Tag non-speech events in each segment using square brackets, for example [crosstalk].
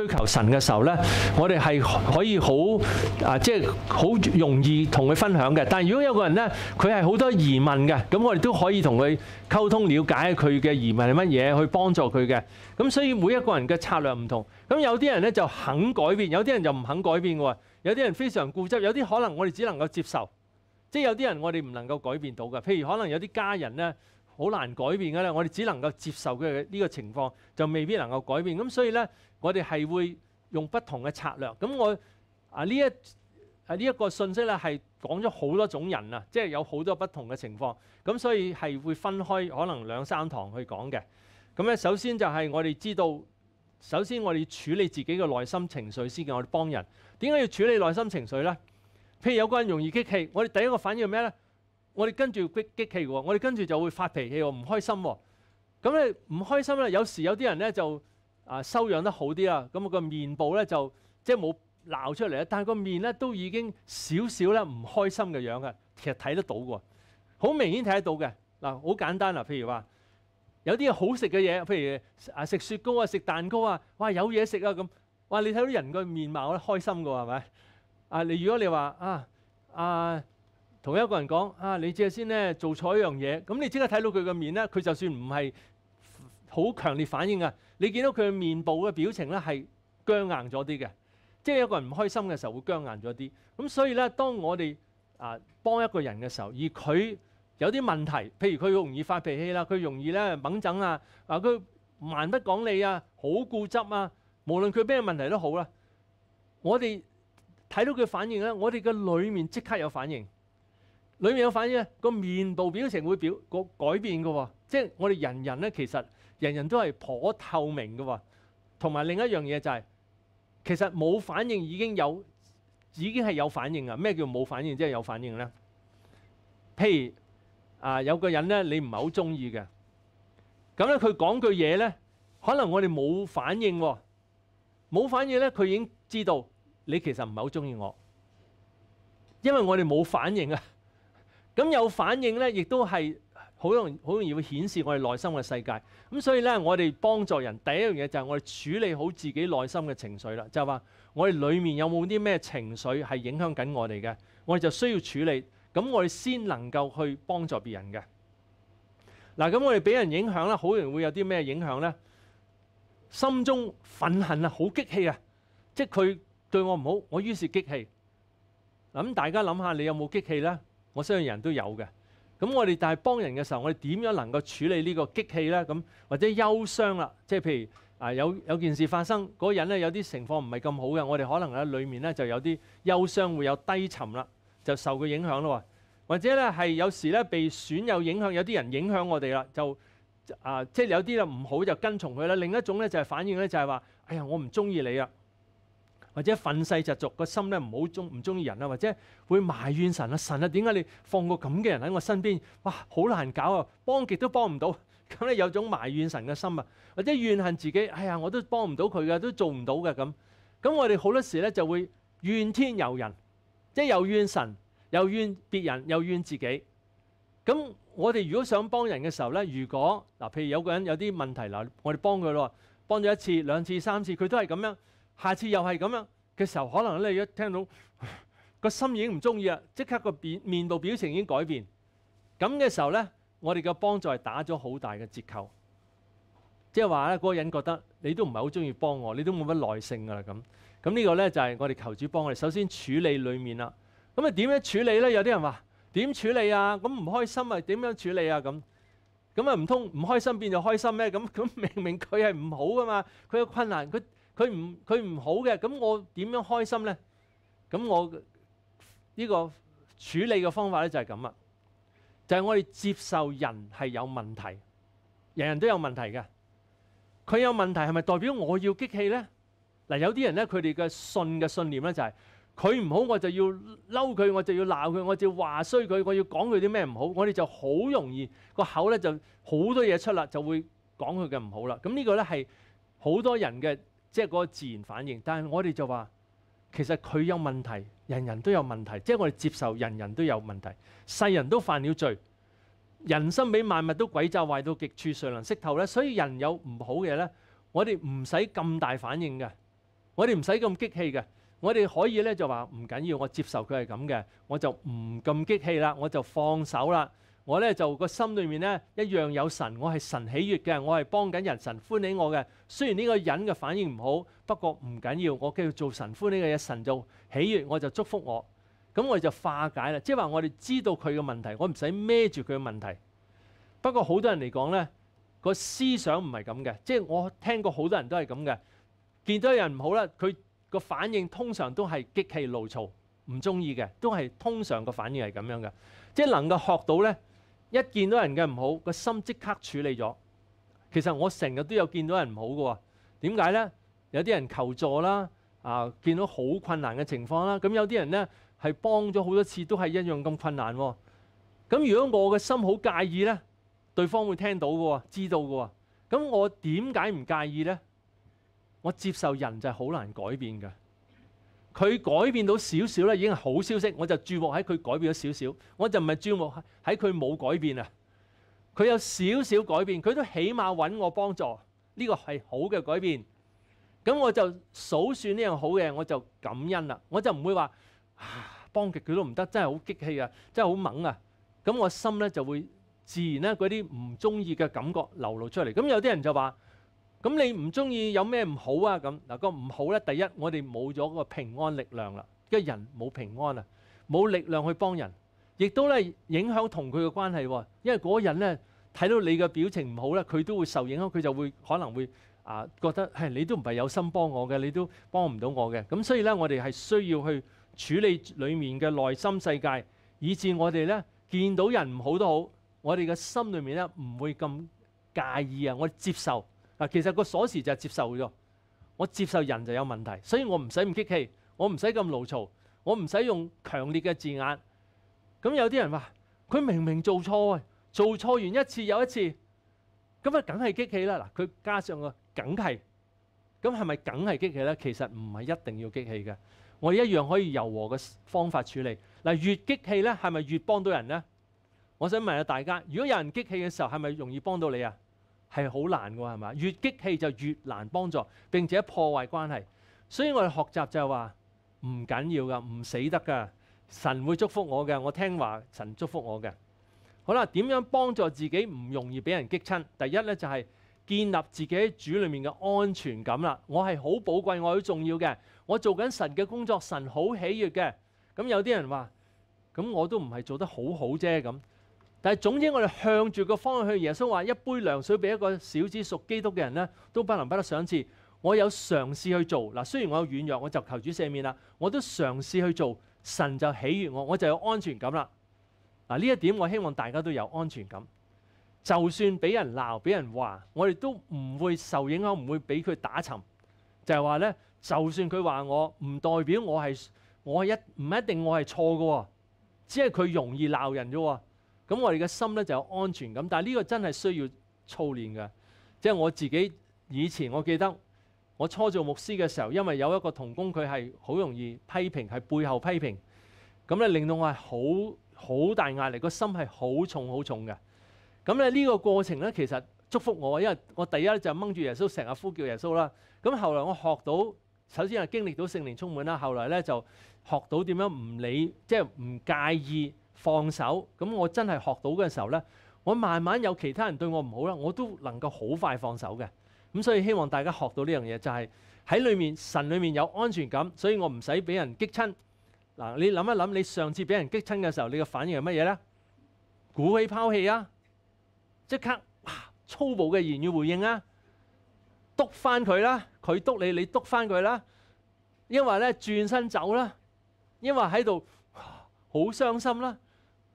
追求神嘅時候呢，我哋係可以好啊，即係好容易同佢分享嘅。但系如果有個人呢，佢係好多疑問嘅，咁我哋都可以同佢溝通，了解佢嘅疑問係乜嘢，去幫助佢嘅。咁所以每一個人嘅策略唔同。咁有啲人呢就肯改變，有啲人就唔肯改變嘅。有啲人非常固執，有啲可能我哋只能夠接受。即係有啲人我哋唔能夠改變到嘅。譬如可能有啲家人呢。好難改變㗎咧，我哋只能夠接受佢嘅呢個情況，就未必能夠改變。咁所以咧，我哋係會用不同嘅策略。咁我啊呢一啊呢一個信息咧，係講咗好多種人啊，即係有好多不同嘅情況。咁所以係會分開可能兩三堂去講嘅。咁咧，首先就係我哋知道，首先我哋處理自己嘅內心情緒先，我哋幫人。點解要處理內心情緒咧？譬如有個人容易激氣，我哋第一個反應咩咧？我哋跟住激激氣喎，我哋跟住就會發脾氣喎，唔開心喎。咁咧唔開心咧，有時有啲人咧就啊修養得好啲啦，咁個面部咧就即係冇鬧出嚟啊，但係個面咧都已經少少咧唔開心嘅樣嘅，其實睇得到嘅，好明顯睇得到嘅。嗱，好簡單嗱，譬如話有啲好食嘅嘢，譬如啊食雪糕啊、食蛋糕啊，哇有嘢食啊咁，哇你睇到人個面貌咧開心嘅喎係咪？啊你如果你話啊啊。同一個人講啊，你借先咧做錯一樣嘢，咁你即刻睇到佢嘅面咧，佢就算唔係好強烈反應啊。你見到佢面部嘅表情咧，係僵硬咗啲嘅，即係一個人唔開心嘅時候會僵硬咗啲。咁所以咧，當我哋啊幫一個人嘅時候，而佢有啲問題，譬如佢容易發脾氣啦，佢容易咧掹整啊啊，佢慢得講理啊，好固執啊，無論佢咩問題都好啦，我哋睇到佢反應咧，我哋嘅裏面即刻有反應。里面有反應啊！個面部表情會表个改變噶喎，即係我哋人人咧，其實人人都係頗透明噶喎。同埋另一樣嘢就係，其實冇反應已經有，已经係有反應啊！咩叫冇反應即係有反應咧？譬如啊，有個人咧，你唔係好中意嘅，咁咧佢講句嘢咧，可能我哋冇反應喎，冇反應咧，佢已經知道你其實唔係好中意我，因為我哋冇反應啊。咁有反應咧，亦都係好容好容易會顯示我哋內心嘅世界。咁所以咧，我哋幫助人第一樣嘢就係我哋處理好自己內心嘅情緒啦。就係話我哋裡面有冇啲咩情緒係影響緊我哋嘅，我哋就需要處理。咁我哋先能夠去幫助別人嘅嗱。咁我哋俾人影響咧，好容易會有啲咩影響咧？心中憤恨啊，好激氣啊，即係佢對我唔好，我於是激氣咁大家諗下，你有冇激氣咧？我相信人都有嘅，咁我哋但係幫人嘅時候，我哋點樣能夠處理呢個激氣呢？咁或者憂傷啦，即係譬如啊，有有件事發生，嗰個人咧有啲情況唔係咁好嘅，我哋可能喺裏面咧就有啲憂傷，會有低沉啦，就受佢影響咯喎。或者咧係有時咧被损有影響，有啲人影響我哋啦，就啊即係有啲咧唔好就跟從佢啦。另一種咧就係反應咧就係話：哎呀，我唔中意你啊！或者憤世疾俗個心咧唔好中唔中意人啊，或者會埋怨神啊，神啊點解你放個咁嘅人喺我身邊？哇，好難搞啊，幫極都幫唔到，[laughs] 咁咧有種埋怨神嘅心啊，或者怨恨自己，哎呀，我都幫唔到佢噶，都做唔到嘅咁。咁我哋好多時咧就會怨天尤人，即係又怨神，又怨別人，又怨自己。咁我哋如果想幫人嘅時候咧，如果嗱，譬如有個人有啲問題嗱，我哋幫佢咯，幫咗一次、兩次、三次，佢都係咁樣。下次又係咁樣嘅時候，可能咧一聽到個心已經唔中意啊，即刻個面面部表情已經改變。咁嘅時候咧，我哋嘅幫助係打咗好大嘅折扣。即係話咧，嗰個人覺得你都唔係好中意幫我，你都冇乜耐性㗎啦咁。咁呢個咧就係我哋求主幫我哋，首先處理裡面啦。咁啊點樣處理咧？有啲人話點處理啊？咁唔開心啊？點樣處理啊？咁咁啊唔通唔開心變就開心咩？咁咁明明佢係唔好㗎嘛，佢有困難佢。佢唔佢唔好嘅，咁我點樣開心呢？咁我呢個處理嘅方法咧就係咁啊，就係我哋接受人係有問題，人人都有問題嘅。佢有問題係咪代表我要激氣呢？嗱，有啲人咧，佢哋嘅信嘅信念咧就係佢唔好我就要嬲佢，我就要鬧佢，我就要話衰佢，我要講佢啲咩唔好。我哋就好容易個口咧就好多嘢出啦，就會講佢嘅唔好啦。咁呢個咧係好多人嘅。即係嗰個自然反應，但係我哋就話其實佢有問題，人人都有問題，即係我哋接受人人都有問題，世人都犯了罪，人生比萬物都鬼抓壞到極處，誰能識透咧？所以人有唔好嘅咧，我哋唔使咁大反應嘅，我哋唔使咁激氣嘅，我哋可以咧就話唔緊要，我接受佢係咁嘅，我就唔咁激氣啦，我就放手啦。我咧就個心裏面咧一樣有神，我係神喜悅嘅，我係幫緊人，神歡喜我嘅。雖然呢個人嘅反應唔好，不過唔緊要，我繼續做神歡喜嘅嘢，神就喜悅，我就祝福我。咁我哋就化解啦，即係話我哋知道佢嘅問題，我唔使孭住佢嘅問題。不過好多人嚟講咧，個思想唔係咁嘅，即係我聽過好多人都係咁嘅，見到人唔好啦，佢個反應通常都係激氣怒躁，唔中意嘅，都係通常個反應係咁樣嘅。即係能夠學到咧。一見到人嘅唔好，個心即刻處理咗。其實我成日都有見到人唔好嘅喎。點解呢？有啲人求助啦，啊，見到好困難嘅情況啦。咁有啲人呢，係幫咗好多次，都係一樣咁困難。咁如果我嘅心好介意呢，對方會聽到嘅喎，知道嘅喎。咁我點解唔介意呢？我接受人就係好難改變嘅。佢改變到少少咧，已經係好消息，我就注目喺佢改變咗少少。我就唔係注目喺佢冇改變啊。佢有少少改變，佢都起碼揾我幫助，呢個係好嘅改變。咁我就數算呢樣好嘅，我就感恩啦。我就唔會話啊幫極佢都唔得，真係好激氣啊，真係好猛啊。咁我心咧就會自然咧嗰啲唔中意嘅感覺流露出嚟。咁有啲人就話。咁你唔中意有咩唔好啊？咁嗱，個唔好咧，第一我哋冇咗個平安力量啦，嘅人冇平安啊，冇力量去幫人，亦都咧影響同佢嘅關係。因為嗰人咧睇到你嘅表情唔好咧，佢都會受影響，佢就會可能會啊覺得係你都唔係有心幫我嘅，你都幫唔到我嘅。咁所以咧，我哋係需要去處理里面嘅內心世界，以至我哋咧見到人唔好都好，我哋嘅心裏面咧唔會咁介意啊，我接受。嗱，其實個鎖匙就係接受咗，我接受人就有問題，所以我唔使咁激氣，我唔使咁牢嘈，我唔使用強烈嘅字眼。咁有啲人話佢明明做錯，做錯完一次又一次，咁啊梗係激氣啦。嗱，佢加上個梗係，咁係咪梗係激氣咧？其實唔係一定要激氣嘅，我一樣可以柔和嘅方法處理。嗱，越激氣咧，係咪越幫到人咧？我想問下大家，如果有人激氣嘅時候，係咪容易幫到你啊？係好難喎，係嘛？越激氣就越難幫助，並且破壞關係。所以我哋學習就係話唔緊要㗎，唔死得㗎。神會祝福我嘅，我聽話，神祝福我嘅。好啦，點樣幫助自己唔容易俾人激親？第一咧就係建立自己喺主裏面嘅安全感啦。我係好寶貴，我好重要嘅。我做緊神嘅工作，神好喜悅嘅。咁有啲人話：，咁我都唔係做得好好啫咁。但系總之，我哋向住個方向去。耶穌話：一杯涼水俾一個小子属基督嘅人咧，都不能不得赏赐。我有嘗試去做嗱，雖然我有軟弱，我就求主赦免啦。我都嘗試去做，神就喜悦我，我就有安全感啦。嗱呢一點，我希望大家都有安全感。就算俾人鬧，俾人話，我哋都唔會受影響，唔會俾佢打沉。就係話咧，就算佢話我，唔代表我係我係一唔一定我係錯嘅喎，只係佢容易鬧人啫喎。咁我哋嘅心咧就有安全感，但系呢個真係需要操練嘅。即係我自己以前，我記得我初做牧師嘅時候，因為有一個童工佢係好容易批評，係背後批評，咁咧令到我係好好大壓力，個心係好重好重嘅。咁咧呢個過程咧其實祝福我因為我第一就掹住耶穌成日呼叫耶穌啦。咁後來我學到，首先係經歷到聖靈充滿啦，後來咧就學到點樣唔理，即係唔介意。放手咁，我真係學到嘅時候呢，我慢慢有其他人對我唔好啦，我都能夠好快放手嘅。咁所以希望大家學到呢樣嘢，就係喺裏面神裏面有安全感，所以我唔使俾人激親。嗱，你諗一諗，你上次俾人激親嘅時候，你嘅反應係乜嘢呢？鼓起拋棄啊！即刻哇粗暴嘅言語回應啊！督翻佢啦，佢督你，你督翻佢啦。因為咧轉身走啦，因為喺度好傷心啦。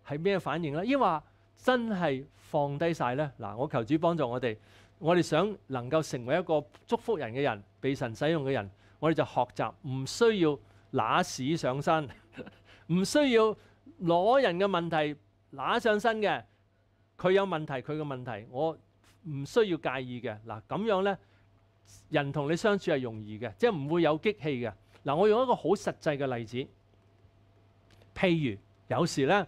係咩反應呢？抑話真係放低晒呢？嗱，我求主幫助我哋，我哋想能夠成為一個祝福人嘅人，被神使用嘅人，我哋就學習唔需要揦屎上身，[laughs] 唔需要攞人嘅問題揦上身嘅。佢有問題，佢嘅問題，我唔需要介意嘅。嗱，咁樣呢，人同你相處係容易嘅，即係唔會有激氣嘅。嗱，我用一個好實際嘅例子，譬如有時呢。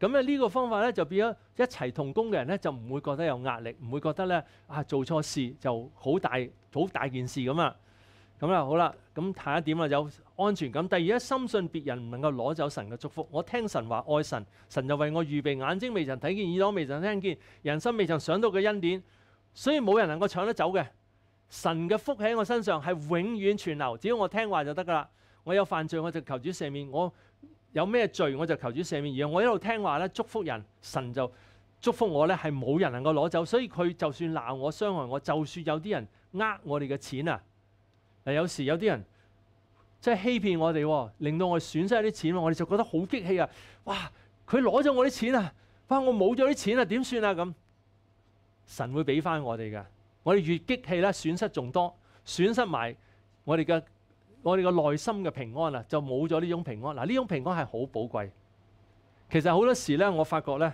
咁咧呢個方法咧就變咗一齊同工嘅人咧就唔會覺得有壓力，唔會覺得咧啊做錯事就好大好大件事咁啊。咁啦，好啦，咁下一點啦，有安全感。第二咧深信別人唔能夠攞走神嘅祝福。我聽神話愛神，神就為我預備眼睛未曾睇見，耳朵未曾聽見，人心未曾想到嘅恩典，所以冇人能夠搶得走嘅。神嘅福喺我身上係永遠存留，只要我聽話就得噶啦。我有犯罪我就求主赦免我。有咩罪我就求主赦免而我一路听话咧祝福人神就祝福我咧系冇人能够攞走所以佢就算闹我伤害我就算有啲人呃我哋嘅钱啊嗱有时有啲人即系欺骗我哋令到我损失啲钱我哋就觉得好激气啊哇佢攞咗我啲钱啊哇我冇咗啲钱啊点算啊咁神会俾翻我哋噶我哋越激气啦损失仲多损失埋我哋嘅。我哋個內心嘅平安啊，就冇咗呢種平安嗱。呢種平安係好寶貴。其實好多時咧，我發覺咧，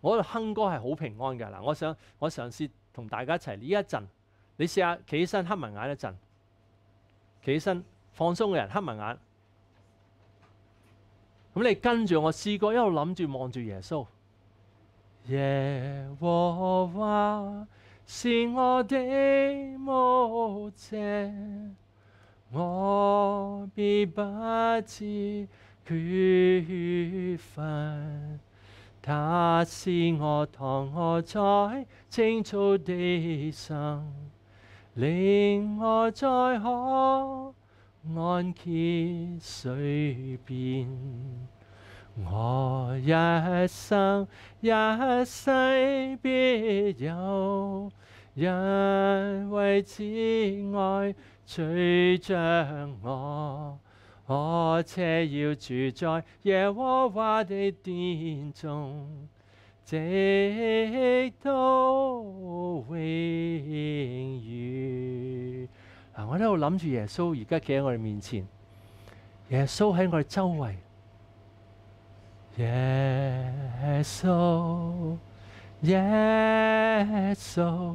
我哼哥係好平安嘅嗱。我想我嘗試同大家一齊呢一陣，你試下企起身黑埋眼一陣，起身放鬆嘅人黑埋眼，咁你跟住我試過一路諗住望住耶穌。耶和華是我的牧者。我必不知缺乏，他使我躺卧在青草地上，令我再可安歇水边。我一生一世必有，人为此爱。追着我，我车要住在耶和华的殿中，直到永远。嗱，我喺度谂住耶稣，而家企喺我哋面前，耶稣喺我哋周围，耶稣，耶稣。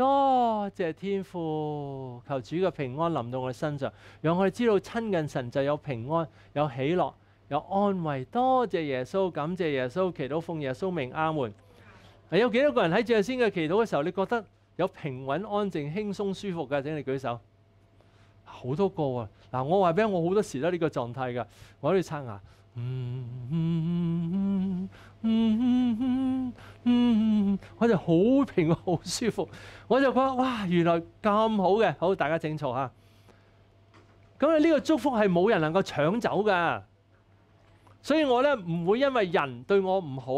多谢天父，求主嘅平安临到我哋身上，让我哋知道亲近神就有平安、有喜乐、有安慰。多谢耶稣，感谢耶稣，祈祷奉耶稣名，阿门。有几多个人喺最先嘅祈祷嘅时候，你觉得有平稳、安静、轻松、舒服嘅？请你举手。好多个啊！嗱，我话俾我好多时都呢个状态噶，我喺度刷牙。嗯嗯嗯嗯嗯嗯我就好平好舒服，我就觉得哇，原来咁好嘅，好大家正错吓。咁你呢个祝福系冇人能够抢走噶，所以我咧唔会因为人对我唔好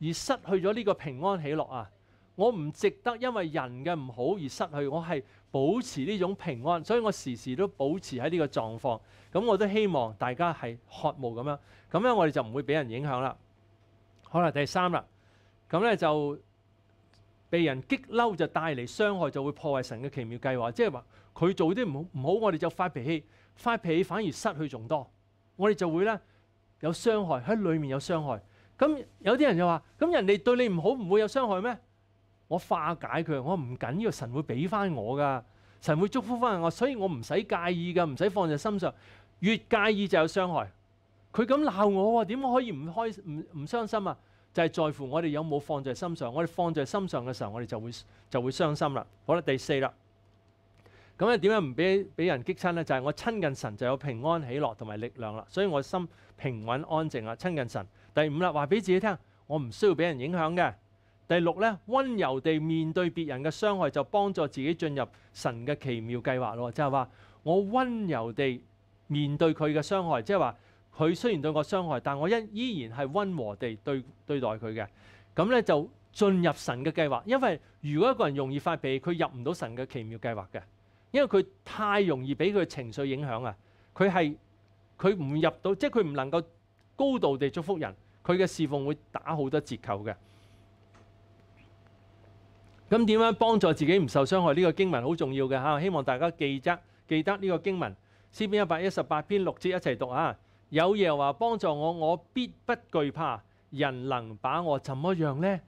而失去咗呢个平安喜乐啊！我唔值得因为人嘅唔好而失去，我系。保持呢種平安，所以我時時都保持喺呢個狀況。咁我都希望大家係渴慕咁樣，咁樣我哋就唔會俾人影響啦。好啦，第三啦，咁咧就被人激嬲就帶嚟傷害，就會破壞神嘅奇妙計劃。即係話佢做啲唔唔好，我哋就發脾氣，發脾氣反而失去仲多。我哋就會咧有傷害喺裏面有傷害。咁有啲人就話：，咁人哋對你唔好，唔會有傷害咩？我化解佢，我唔緊要，神會俾翻我噶，神會祝福翻我，所以我唔使介意噶，唔使放在心上。越介意就有傷害。佢咁鬧我点點可以唔開唔唔傷心啊？就係在乎我哋有冇放在心上。我哋放在心上嘅時候，我哋就會就会傷心啦。好啦，第四啦。咁啊點樣唔俾俾人激親咧？就係我親近神就有平安喜樂同埋力量啦。所以我心平穩安靜啊，親近神。第五啦，話俾自己聽，我唔需要俾人影響嘅。第六咧，温柔地面對別人嘅傷害，就幫助自己進入神嘅奇妙計劃咯。就係話，我温柔地面對佢嘅傷害，即係話佢雖然對我傷害，但我一依然係温和地對对待佢嘅咁咧，就進入神嘅計劃。因為如果一個人容易發脾，佢入唔到神嘅奇妙計劃嘅，因為佢太容易俾佢情緒影響啊。佢系佢唔入到，即係佢唔能夠高度地祝福人，佢嘅侍奉會打好多折扣嘅。咁點樣幫助自己唔受傷害？呢個經文好重要嘅嚇，希望大家記得記得呢個經文。詩篇一百一十八篇六節一齊讀啊！有耶話幫助我，我必不惧怕。人能把我怎麼樣呢？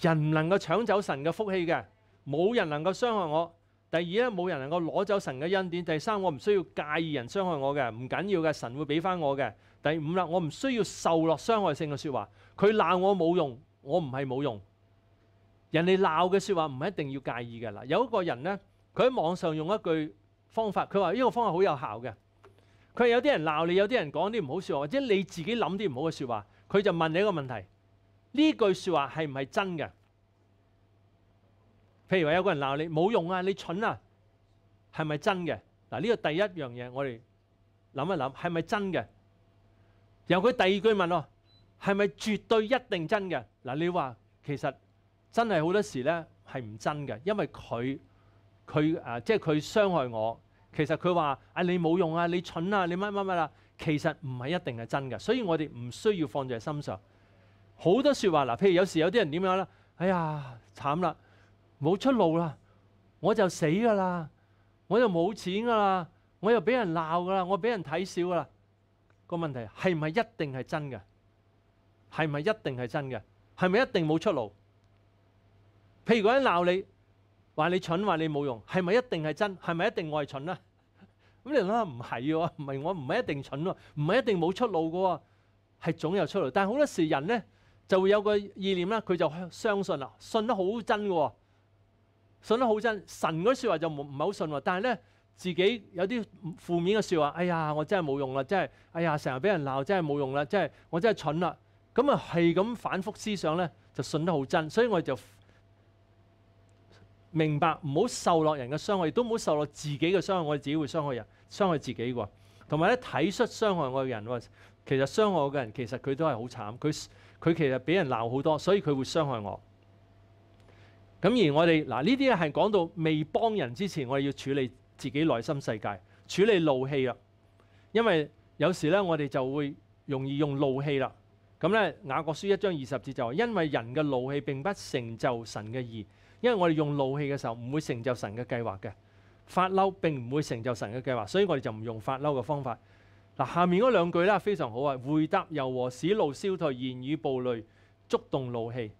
人唔能夠搶走神嘅福氣嘅，冇人能夠傷害我。第二咧，冇人能夠攞走神嘅恩典。第三，我唔需要介意人傷害我嘅，唔緊要嘅，神會俾翻我嘅。第五啦，我唔需要受落傷害性嘅説話。佢鬧我冇用，我唔係冇用。人哋鬧嘅説話唔一定要介意嘅啦。有一個人呢，佢喺網上用一句方法，佢話呢個方法好有效嘅。佢有啲人鬧你，有啲人講啲唔好説話，或者你自己諗啲唔好嘅説話，佢就問你一個問題：呢句説話係唔係真嘅？譬如話有個人鬧你冇用啊，你蠢啊，係咪真嘅？嗱呢個第一樣嘢我哋諗一諗係咪真嘅？由佢第二句問喎，係咪絕對一定真嘅？嗱你話其實。真係好多時咧係唔真嘅，因為佢佢誒即係佢傷害我。其實佢話：，誒你冇用啊，你蠢啊，你乜乜乜啦。其實唔係一定係真嘅，所以我哋唔需要放在心上。好多説話嗱，譬如有時有啲人點樣咧？哎呀，慘啦，冇出路啦，我就死㗎啦，我就冇錢㗎啦，我又俾人鬧㗎啦，我俾人睇笑㗎啦。個問題係唔係一定係真嘅？係唔係一定係真嘅？係咪一定冇出路？譬如嗰啲鬧你，話你蠢，話你冇用，係咪一定係真？係咪一定我係蠢啊？[laughs] 咁你諗下唔係喎，唔係我唔係一定蠢喎，唔係一定冇出路噶喎，係總有出路。但係好多時人咧就會有個意念啦，佢就相信啦，信得好真噶，信得好真。神嗰啲説話就唔係好信喎。但係咧自己有啲負面嘅説話，哎呀，我真係冇用啦，真係哎呀，成日俾人鬧，真係冇用啦，真係我真係蠢啦。咁啊係咁反覆思想咧，就信得好真，所以我就。明白唔好受落人嘅傷害，亦都唔好受落自己嘅傷害。我哋自己會傷害人、傷害自己喎。同埋咧，睇出傷害我嘅人喎，其實傷害我嘅人其實佢都係好慘。佢佢其實俾人鬧好多，所以佢會傷害我。咁而我哋嗱呢啲係講到未幫人之前，我哋要處理自己內心世界，處理怒氣啦。因為有時咧，我哋就會容易用怒氣啦。咁咧，雅各書一章二十節就話：因為人嘅怒氣並不成就神嘅義。因為我哋用怒氣嘅時候唔會成就神嘅計劃嘅，發嬲並唔會成就神嘅計劃，所以我哋就唔用發嬲嘅方法。嗱，下面嗰兩句咧非常好啊，回答柔和，使怒消退；言語暴戾，觸動怒氣。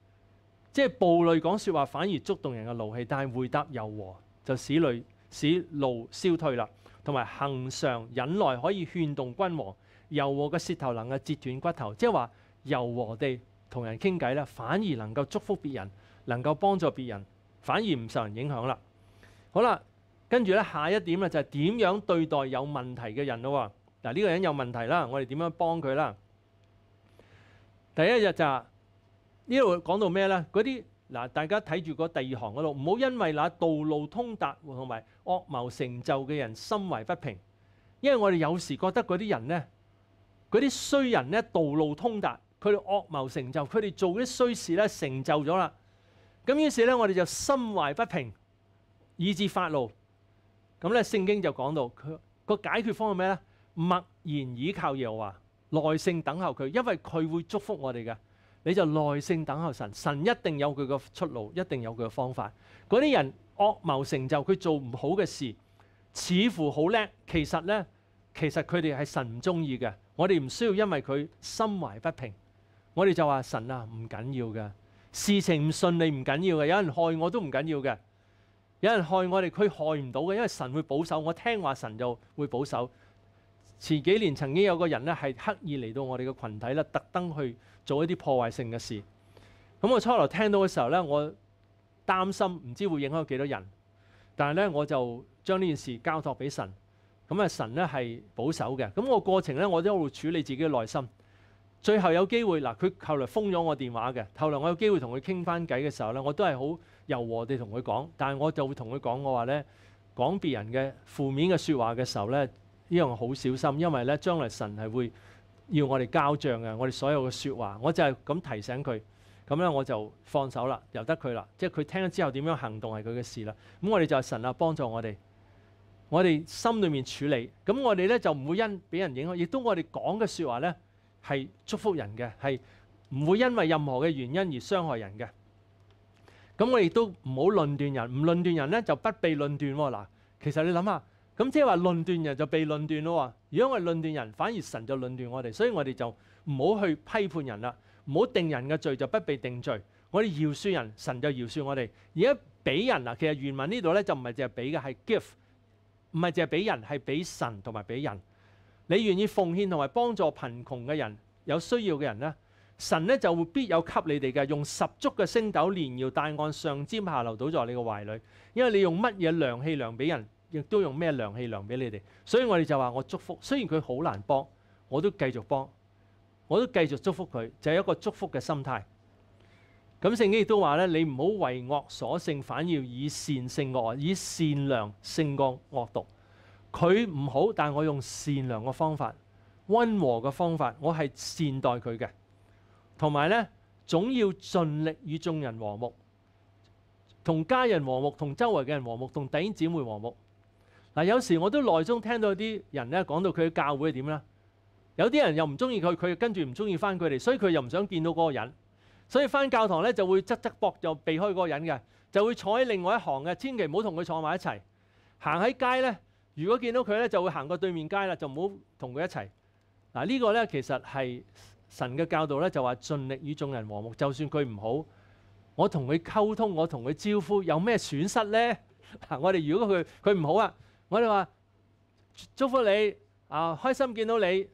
即係暴戾講說話反而觸動人嘅怒氣，但係回答柔和就使怒使怒消退啦。同埋行常忍耐可以勸動君王，柔和嘅舌頭能夠折斷骨頭。即係話柔和地同人傾偈咧，反而能夠祝福別人，能夠幫助別人。反而唔受人影響啦。好啦，跟住咧下一點咧就係點樣對待有問題嘅人咯。嗱，呢個人有問題啦，我哋點樣幫佢啦？第一日就呢度講到咩咧？嗰啲嗱，大家睇住個第二行嗰度，唔好因為嗱道路通達同埋惡謀成就嘅人心懷不平，因為我哋有時覺得嗰啲人咧，嗰啲衰人咧道路通達，佢哋惡謀成就，佢哋做啲衰事咧成就咗啦。咁於是咧，我哋就心懷不平，以致發怒。咁咧，聖經就講到佢個解決方案咩咧？默然倚靠耶和華，耐性等候佢，因為佢會祝福我哋嘅。你就耐性等候神，神一定有佢嘅出路，一定有佢嘅方法。嗰啲人惡謀成就，佢做唔好嘅事，似乎好叻，其實咧，其實佢哋係神唔中意嘅。我哋唔需要因為佢心懷不平，我哋就話神啊，唔緊要嘅。事情唔顺利唔緊要嘅，有人害我都唔緊要嘅。有人害我哋，佢害唔到嘅，因為神會保守。我聽話神就會保守。前幾年曾經有個人咧，係刻意嚟到我哋嘅群體啦，特登去做一啲破壞性嘅事。咁我初來聽到嘅時候咧，我擔心唔知會影響幾多人，但係咧我就將呢件事交託俾神。咁啊，神咧係保守嘅。咁我過程咧，我都會處理自己嘅內心。最後有機會嗱，佢後來封咗我電話嘅。後來我有機會同佢傾翻偈嘅時候咧，我都係好柔和地同佢講。但係我就會同佢講，我話咧講別人嘅負面嘅説話嘅時候咧，呢樣好小心，因為咧將來神係會要我哋交賬嘅。我哋所有嘅説話，我就係咁提醒佢。咁咧我就放手啦，由得佢啦。即係佢聽咗之後點樣行動係佢嘅事啦。咁我哋就係神啊幫助我哋，我哋心裏面處理。咁我哋咧就唔會因俾人影響，亦都我哋講嘅説話咧。係祝福人嘅，係唔會因為任何嘅原因而傷害人嘅。咁我亦都唔好論斷人，唔論斷人咧就不被論斷。嗱，其實你諗下，咁即係話論斷人就被論斷喎。如果我論斷人，反而神就論斷我哋，所以我哋就唔好去批判人啦，唔好定人嘅罪就不被定罪。我哋謠恕人，神就謠恕我哋。而家俾人啊，其實原文呢度咧就唔係淨係俾嘅，係 gift，唔係淨係俾人，係俾神同埋俾人。你愿意奉献同埋帮助贫穷嘅人，有需要嘅人呢，神咧就会必有给你哋嘅，用十足嘅星斗连摇带按上尖下流倒在你嘅怀里，因为你用乜嘢良气量俾人，亦都用咩良气量俾你哋，所以我哋就话我祝福，虽然佢好难帮，我都继续帮，我都继续祝福佢，就系一个祝福嘅心态。咁圣经亦都话咧，你唔好为恶所胜，反要以善胜恶，以善良胜过恶毒。佢唔好，但我用善良嘅方法、温和嘅方法，我係善待佢嘅。同埋呢，總要盡力與眾人和睦，同家人和睦，同周圍嘅人和睦，同弟兄姊妹和睦嗱。有時我都內中聽到啲人呢講到佢嘅教會點啦，有啲人又唔中意佢，佢跟住唔中意翻佢哋，所以佢又唔想見到嗰個人，所以翻教堂呢就會側側膊就避開嗰個人嘅，就會坐喺另外一行嘅，千祈唔好同佢坐埋一齊。行喺街呢。如果見到佢咧，就會行過對面街啦，就唔好同佢一齊。嗱呢個咧，其實係神嘅教導咧，就話盡力與眾人和睦，就算佢唔好，我同佢溝通，我同佢招呼，有咩損失咧？[laughs] 嗱，我哋如果佢佢唔好啊，我哋話祝福你啊，開心見到你，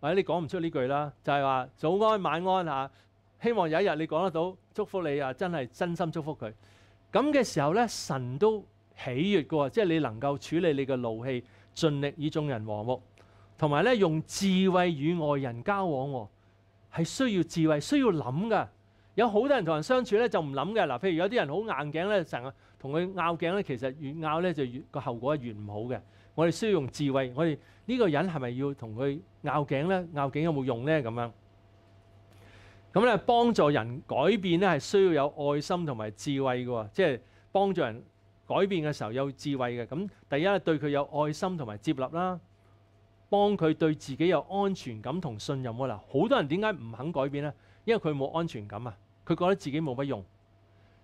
或者你講唔出呢句啦，就係話早安晚安嚇。希望有一日你講得到祝福你啊，真係真心祝福佢。咁嘅時候咧，神都。喜悦嘅喎，即係你能夠處理你嘅怒氣，盡力與眾人和睦，同埋咧用智慧與外人交往喎，係需要智慧，需要諗噶。有好多人同人相處咧就唔諗嘅，嗱，譬如有啲人好硬頸咧，成日同佢拗頸咧，其實越拗咧就越個後果越唔好嘅。我哋需要用智慧，我哋呢個人係咪要同佢拗頸咧？拗頸有冇用咧？咁樣咁咧幫助人改變咧係需要有愛心同埋智慧嘅喎，即係幫助人。改變嘅時候有智慧嘅，咁第一對佢有愛心同埋接納啦，幫佢對自己有安全感同信任喎嗱，好多人點解唔肯改變呢？因為佢冇安全感啊，佢覺得自己冇乜用，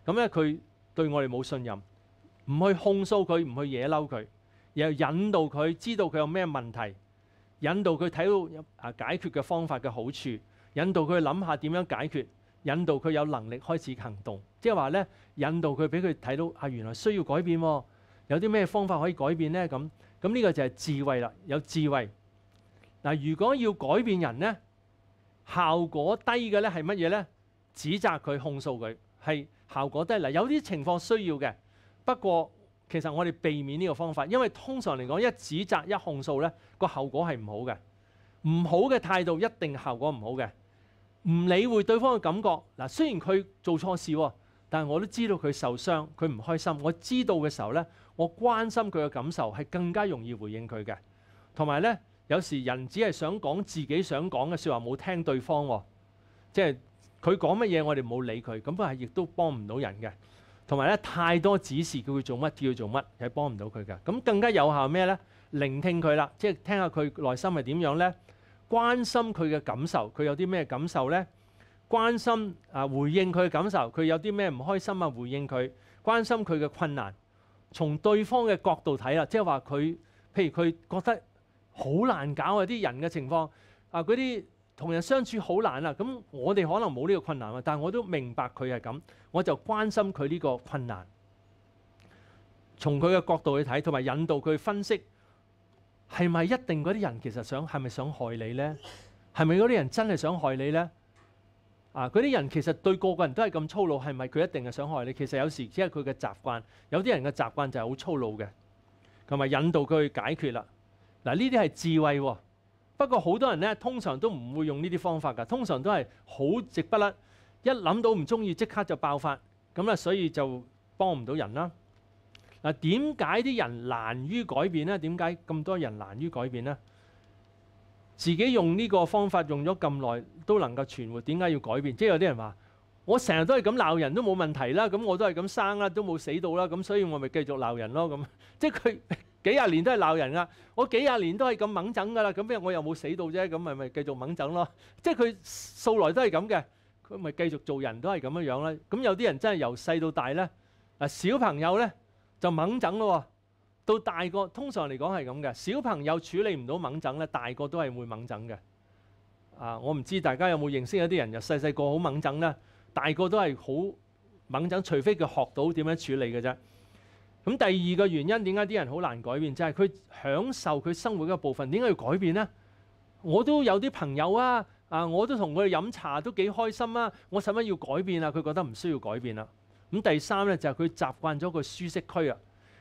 咁咧佢對我哋冇信任，唔去控訴佢，唔去惹嬲佢，又引導佢知道佢有咩問題，引導佢睇到啊解決嘅方法嘅好處，引導佢諗下點樣解決，引導佢有能力開始行動。即系话咧，引导佢俾佢睇到啊，原来需要改变，有啲咩方法可以改变咧？咁咁呢个就系智慧啦，有智慧嗱。如果要改变人咧，效果低嘅咧系乜嘢咧？指责佢、控诉佢，系效果低。嗱，有啲情况需要嘅，不过其实我哋避免呢个方法，因为通常嚟讲，一指责一控诉咧，个效果系唔好嘅。唔好嘅态度一定效果唔好嘅。唔理会对方嘅感觉嗱，虽然佢做错事。但我都知道佢受傷，佢唔開心。我知道嘅時候呢，我關心佢嘅感受係更加容易回應佢嘅。同埋呢，有時人只係想講自己想講嘅说話，冇聽對方，即係佢講乜嘢，我哋冇理佢。咁係亦都幫唔到人嘅。同埋呢，太多指示佢做乜，叫佢做乜，係幫唔到佢嘅。咁更加有效咩呢？聆聽佢啦，即係聽下佢內心係點樣呢？關心佢嘅感受，佢有啲咩感受呢？關心啊，回應佢嘅感受，佢有啲咩唔開心啊？回應佢，關心佢嘅困難，從對方嘅角度睇啦，即係話佢，譬如佢覺得好難搞啊，啲人嘅情況啊，嗰啲同人相處好難啊。咁我哋可能冇呢個困難啊，但係我都明白佢係咁，我就關心佢呢個困難，從佢嘅角度去睇，同埋引導佢分析係咪一定嗰啲人其實想係咪想害你呢？係咪嗰啲人真係想害你呢？」啊！嗰啲人其實對個個人都係咁粗魯，係咪佢一定係想害你？其實有時只係佢嘅習慣，有啲人嘅習慣就係好粗魯嘅，同埋引導佢去解決啦。嗱，呢啲係智慧喎。不過好多人咧，通常都唔會用呢啲方法㗎，通常都係好直不甩，一諗到唔中意即刻就爆發，咁啊，所以就幫唔到人啦。嗱，點解啲人難於改變咧？點解咁多人難於改變咧？自己用呢個方法用咗咁耐都能夠存活，點解要改變？即係有啲人話：我成日都係咁鬧人都冇問題啦，咁我都係咁生啦，都冇死到啦，咁所以我咪繼續鬧人咯。咁 [laughs] 即係佢幾廿年都係鬧人啊！我幾廿年都係咁猛整㗎啦，咁邊我又冇死到啫，咁咪咪繼續猛整咯。[laughs] 即係佢素來都係咁嘅，佢咪繼續做人都係咁樣樣啦。咁有啲人真係由細到大咧，啊小朋友咧就猛整咯。到大個通常嚟講係咁嘅，小朋友處理唔到猛整咧，大個都係會猛整嘅。啊，我唔知大家有冇認識一啲人，就細細個好猛整咧，大個都係好猛整，除非佢學到點樣處理嘅啫。咁第二個原因點解啲人好難改變，就係佢享受佢生活嘅部分，點解要改變呢？我都有啲朋友啊，啊，我都同佢飲茶都幾開心啊，我使乜要改變啊？佢覺得唔需要改變啦。咁第三咧就係佢習慣咗個舒適區啊。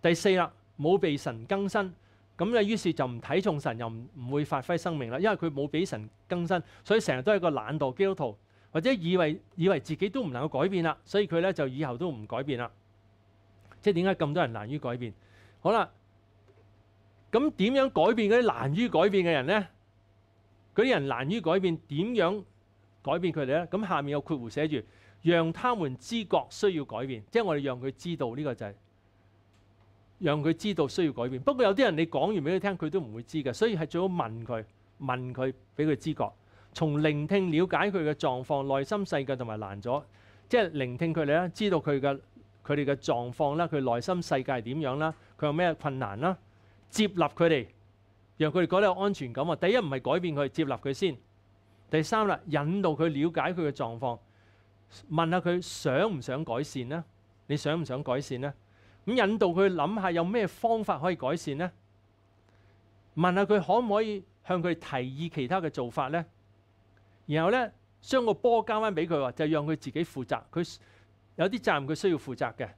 第四啦，冇被神更新，咁咧於是就唔睇重神，又唔唔會發揮生命啦，因為佢冇俾神更新，所以成日都係個懶惰基督徒，或者以為以為自己都唔能夠改變啦，所以佢咧就以後都唔改變啦。即係點解咁多人難於改變？好啦，咁點樣改變嗰啲難於改變嘅人咧？嗰啲人難於改變，點樣改變佢哋咧？咁下面有括弧寫住，讓他們知覺需要改變，即係我哋讓佢知道呢個就係。讓佢知道需要改變。不過有啲人你講完俾佢聽，佢都唔會知嘅，所以係最好問佢，問佢俾佢知覺。從聆聽了解佢嘅狀況、內心世界同埋難咗，即係聆聽佢哋啦，知道佢嘅佢哋嘅狀況啦，佢內心世界點樣啦，佢有咩困難啦，接納佢哋，讓佢哋覺得有安全感啊。第一唔係改變佢，接納佢先。第三啦，引導佢了解佢嘅狀況，問下佢想唔想改善呢？你想唔想改善呢？咁引導佢諗下有咩方法可以改善呢？問下佢可唔可以向佢提議其他嘅做法呢？然後呢，將個波交翻俾佢，話就讓佢自己負責。佢有啲責任佢需要負責嘅。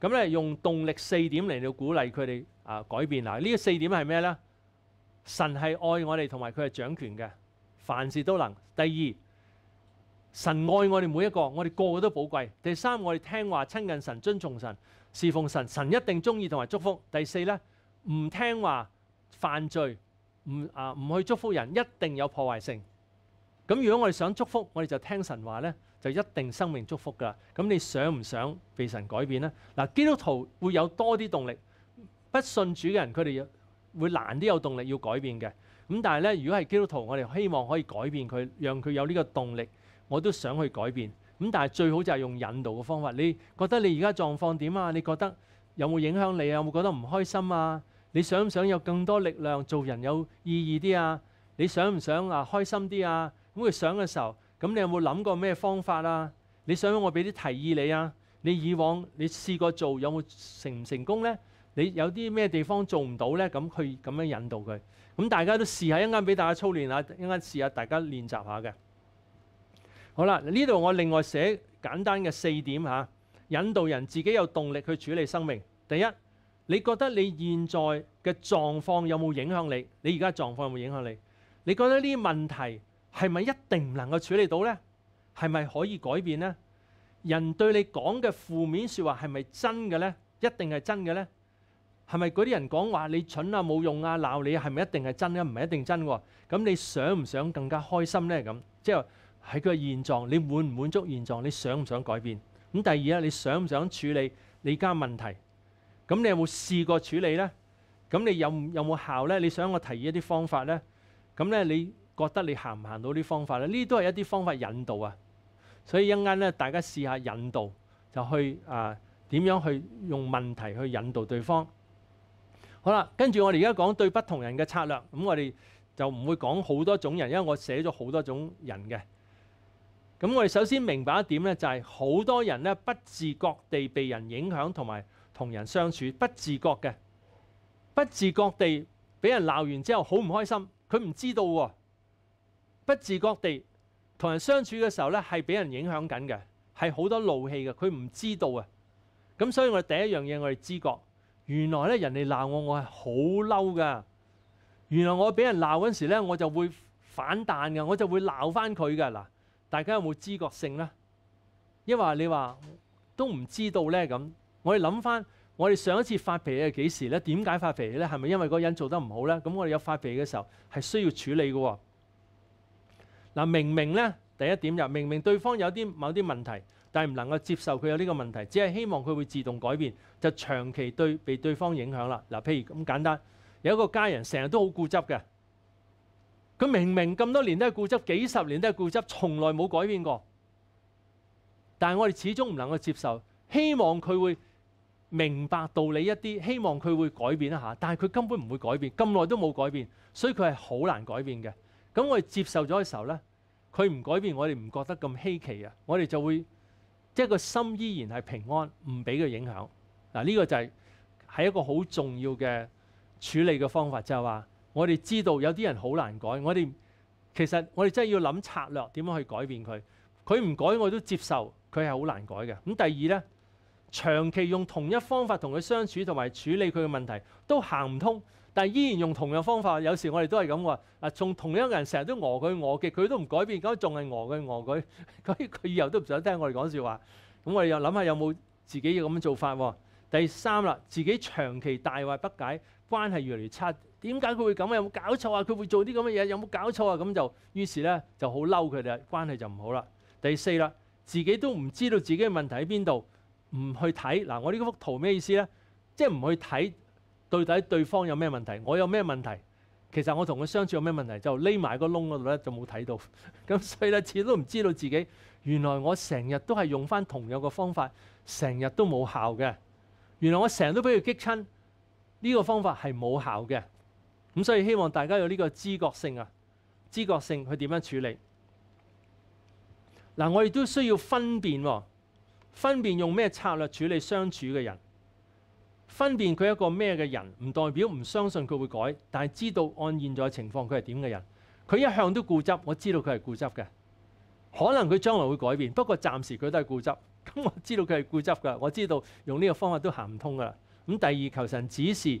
咁咧用動力四點嚟到鼓勵佢哋啊改變啦。呢四點係咩呢？神係愛我哋，同埋佢係掌權嘅，凡事都能。第二，神愛我哋每一個，我哋個個都寶貴。第三，我哋聽話親近神，尊重神。侍奉神，神一定中意同埋祝福。第四咧，唔聽話犯罪，唔啊唔去祝福人，一定有破壞性。咁如果我哋想祝福，我哋就聽神話咧，就一定生命祝福噶。咁你想唔想被神改變咧？嗱，基督徒會有多啲動力，不信主嘅人佢哋會難啲有動力要改變嘅。咁但係咧，如果係基督徒，我哋希望可以改變佢，讓佢有呢個動力。我都想去改變。咁但係最好就係用引導嘅方法。你覺得你而家狀況點啊？你覺得有冇影響你啊？有冇覺得唔開心啊？你想唔想有更多力量做人有意義啲啊？你想唔想啊開心啲啊？咁佢想嘅時候，咁你有冇諗過咩方法啊？你想我俾啲提議你啊？你以往你試過做有冇成唔成功咧？你有啲咩地方做唔到咧？咁佢咁樣引導佢。咁大家都試下一間俾大家操練下，一間試下大家練習下嘅。好啦，呢度我另外寫簡單嘅四點嚇，引導人自己有動力去處理生命。第一，你覺得你現在嘅狀況有冇影響你？你而家狀況有冇影響你？你覺得呢啲問題係咪一定唔能夠處理到呢？係咪可以改變呢？人對你講嘅負面説話係咪真嘅呢？一定係真嘅呢？係咪嗰啲人講話你蠢啊、冇用啊、鬧你係咪一定係真嘅？唔係一定真喎。咁你想唔想更加開心呢？咁即係。喺佢嘅現狀，你滿唔滿足現狀？你想唔想改變？咁第二咧，你想唔想處理你家問題？咁你有冇試過處理呢？咁你有有冇效呢？你想我提議一啲方法呢？咁咧，你覺得你行唔行到啲方法呢？呢啲都係一啲方法引導啊！所以一間咧，大家試下引導，就去啊點樣去用問題去引導對方。好啦，跟住我哋而家講對不同人嘅策略。咁我哋就唔會講好多種人，因為我寫咗好多種人嘅。咁我哋首先明白一點咧，就係好多人咧不自覺地被人影響同埋同人相處，不自覺嘅，不自覺地俾人鬧完之後好唔開心，佢唔知道喎。不自覺地同人相處嘅時候咧，係俾人影響緊嘅，係好多怒氣嘅，佢唔知道啊。咁所以我哋第一樣嘢我哋知覺，原來咧人哋鬧我，我係好嬲噶。原來我俾人鬧嗰時咧，我就會反彈嘅，我就會鬧翻佢嘅嗱。大家有冇知覺性呢？因為你話都唔知道呢？咁，我哋諗翻，我哋上一次發脾氣係幾時呢？點解發脾氣呢？係咪因為嗰人做得唔好呢？咁我哋有發脾氣嘅時候係需要處理嘅。嗱，明明呢，第一點就明明對方有啲某啲問題，但係唔能夠接受佢有呢個問題，只係希望佢會自動改變，就長期对被對方影響啦。嗱，譬如咁簡單，有一個家人成日都好固執嘅。佢明明咁多年都系固執，幾十年都係固執，從來冇改變過。但係我哋始終唔能夠接受，希望佢會明白道理一啲，希望佢會改變一下。但係佢根本唔會改變，咁耐都冇改變，所以佢係好難改變嘅。咁我哋接受咗嘅時候呢，佢唔改變，我哋唔覺得咁稀奇啊！我哋就會即係個心依然係平安，唔俾佢影響。嗱呢個就係係一個好重要嘅處理嘅方法，即係話。我哋知道有啲人好难改，我哋其實我哋真係要諗策略點樣去改變佢。佢唔改我都接受，佢係好難改嘅。咁第二呢，長期用同一方法同佢相處同埋處理佢嘅問題都行唔通，但系依然用同樣方法。有時我哋都係咁話：，啊，從同一個人成日都餓佢餓極，佢都唔改變，咁仲係餓佢餓佢。佢 [laughs] 佢以後都唔想聽我哋講笑話。咁我哋又諗下有冇自己要咁樣做法？第三啦，自己長期大壞不解，關係越嚟越差。點解佢會咁啊？有冇搞錯啊？佢會做啲咁嘅嘢，有冇搞錯啊？咁就於是咧就好嬲佢哋，關係就唔好啦。第四啦，自己都唔知道自己嘅問題喺邊度，唔去睇嗱。我呢幅圖咩意思咧？即係唔去睇到底對方有咩問題，我有咩問題？其實我同佢相處有咩問題？就匿埋個窿嗰度咧，就冇睇到。[laughs] 咁所以咧，始己都唔知道自己原來我成日都係用翻同樣嘅方法，成日都冇效嘅。原來我成日都俾佢激親，呢個方法係冇效嘅。咁所以希望大家有呢個知覺性啊，知覺性去點樣處理？嗱，我亦都需要分辨，分辨用咩策略處理相處嘅人，分辨佢一個咩嘅人，唔代表唔相信佢會改，但係知道按現在情況佢係點嘅人。佢一向都固執，我知道佢係固執嘅，可能佢將來會改變，不過暫時佢都係固執。咁我知道佢係固執㗎，我知道用呢個方法都行唔通㗎。咁第二求神指示。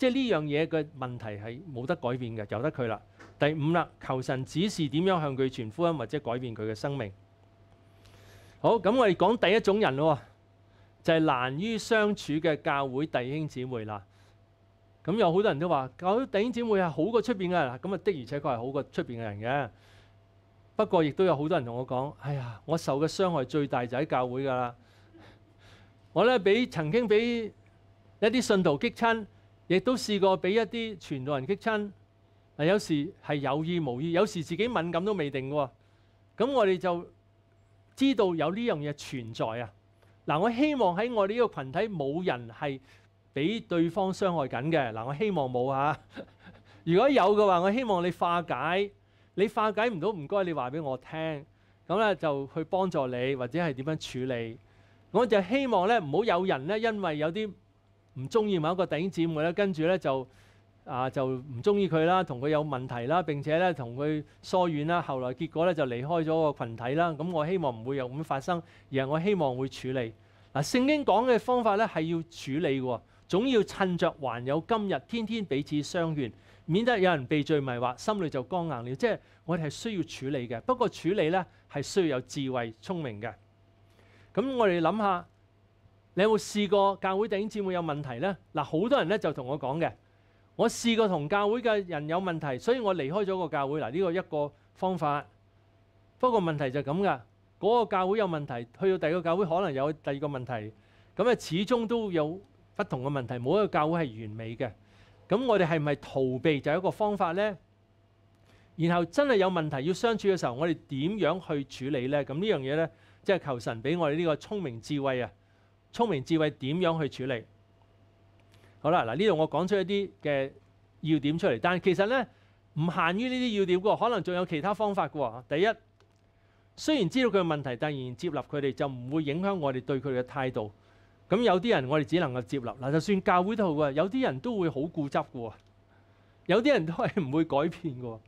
即係呢樣嘢嘅問題係冇得改變嘅，由得佢啦。第五啦，求神指示點樣向佢傳福音，或者改變佢嘅生命。好咁，我哋講第一種人咯，就係難於相處嘅教會弟兄姊妹啦。咁有好多人都話：教弟兄姊妹係好過出邊嘅人咁啊，的而且確係好過出邊嘅人嘅。不過亦都有好多人同我講：哎呀，我受嘅傷害最大就喺教會㗎啦。我咧俾曾經俾一啲信徒激親。亦都試過俾一啲傳道人激親，嗱有時係有意無意，有時自己敏感都未定喎。咁我哋就知道有呢樣嘢存在啊。嗱，我希望喺我呢個群體冇人係俾對方傷害緊嘅。嗱，我希望冇啊。[laughs] 如果有嘅話，我希望你化解。你化解唔到唔該，你話俾我聽。咁咧就去幫助你，或者係點樣處理。我就希望咧唔好有人咧因為有啲。唔中意某一個弟兄姊妹咧，跟住咧就啊就唔中意佢啦，同佢有問題啦，並且咧同佢疏遠啦。後來結果咧就離開咗個群體啦。咁我希望唔會又咁發生，而係我希望會處理。嗱聖經講嘅方法咧係要處理嘅喎，總要趁着還有今日，天天彼此相勸，免得有人被罪迷惑，心裏就光硬了。即係我哋係需要處理嘅，不過處理咧係需要有智慧聰明嘅。咁我哋諗下。你有冇試過教會頂尖會有問題呢？嗱，好多人咧就同我講嘅，我試過同教會嘅人有問題，所以我離開咗個教會。嗱，呢個一個方法。不過問題就咁噶，嗰個教會有問題，去到第二個教會可能有第二個問題，咁啊，始終都有不同嘅問題，冇一個教會係完美嘅。咁我哋係咪逃避就一個方法呢？然後真係有問題要相處嘅時候，我哋點樣去處理呢？咁呢樣嘢呢，即係求神俾我哋呢個聰明智慧啊！聰明智慧點樣去處理？好啦，嗱呢度我講出一啲嘅要點出嚟，但其實呢，唔限於呢啲要點嘅喎，可能仲有其他方法嘅喎。第一，雖然知道佢嘅問題，但然接納佢哋就唔會影響我哋對佢哋嘅態度。咁有啲人我哋只能夠接納。嗱，就算教會都好啊，有啲人都會好固執嘅喎，有啲人都係唔會改變嘅喎。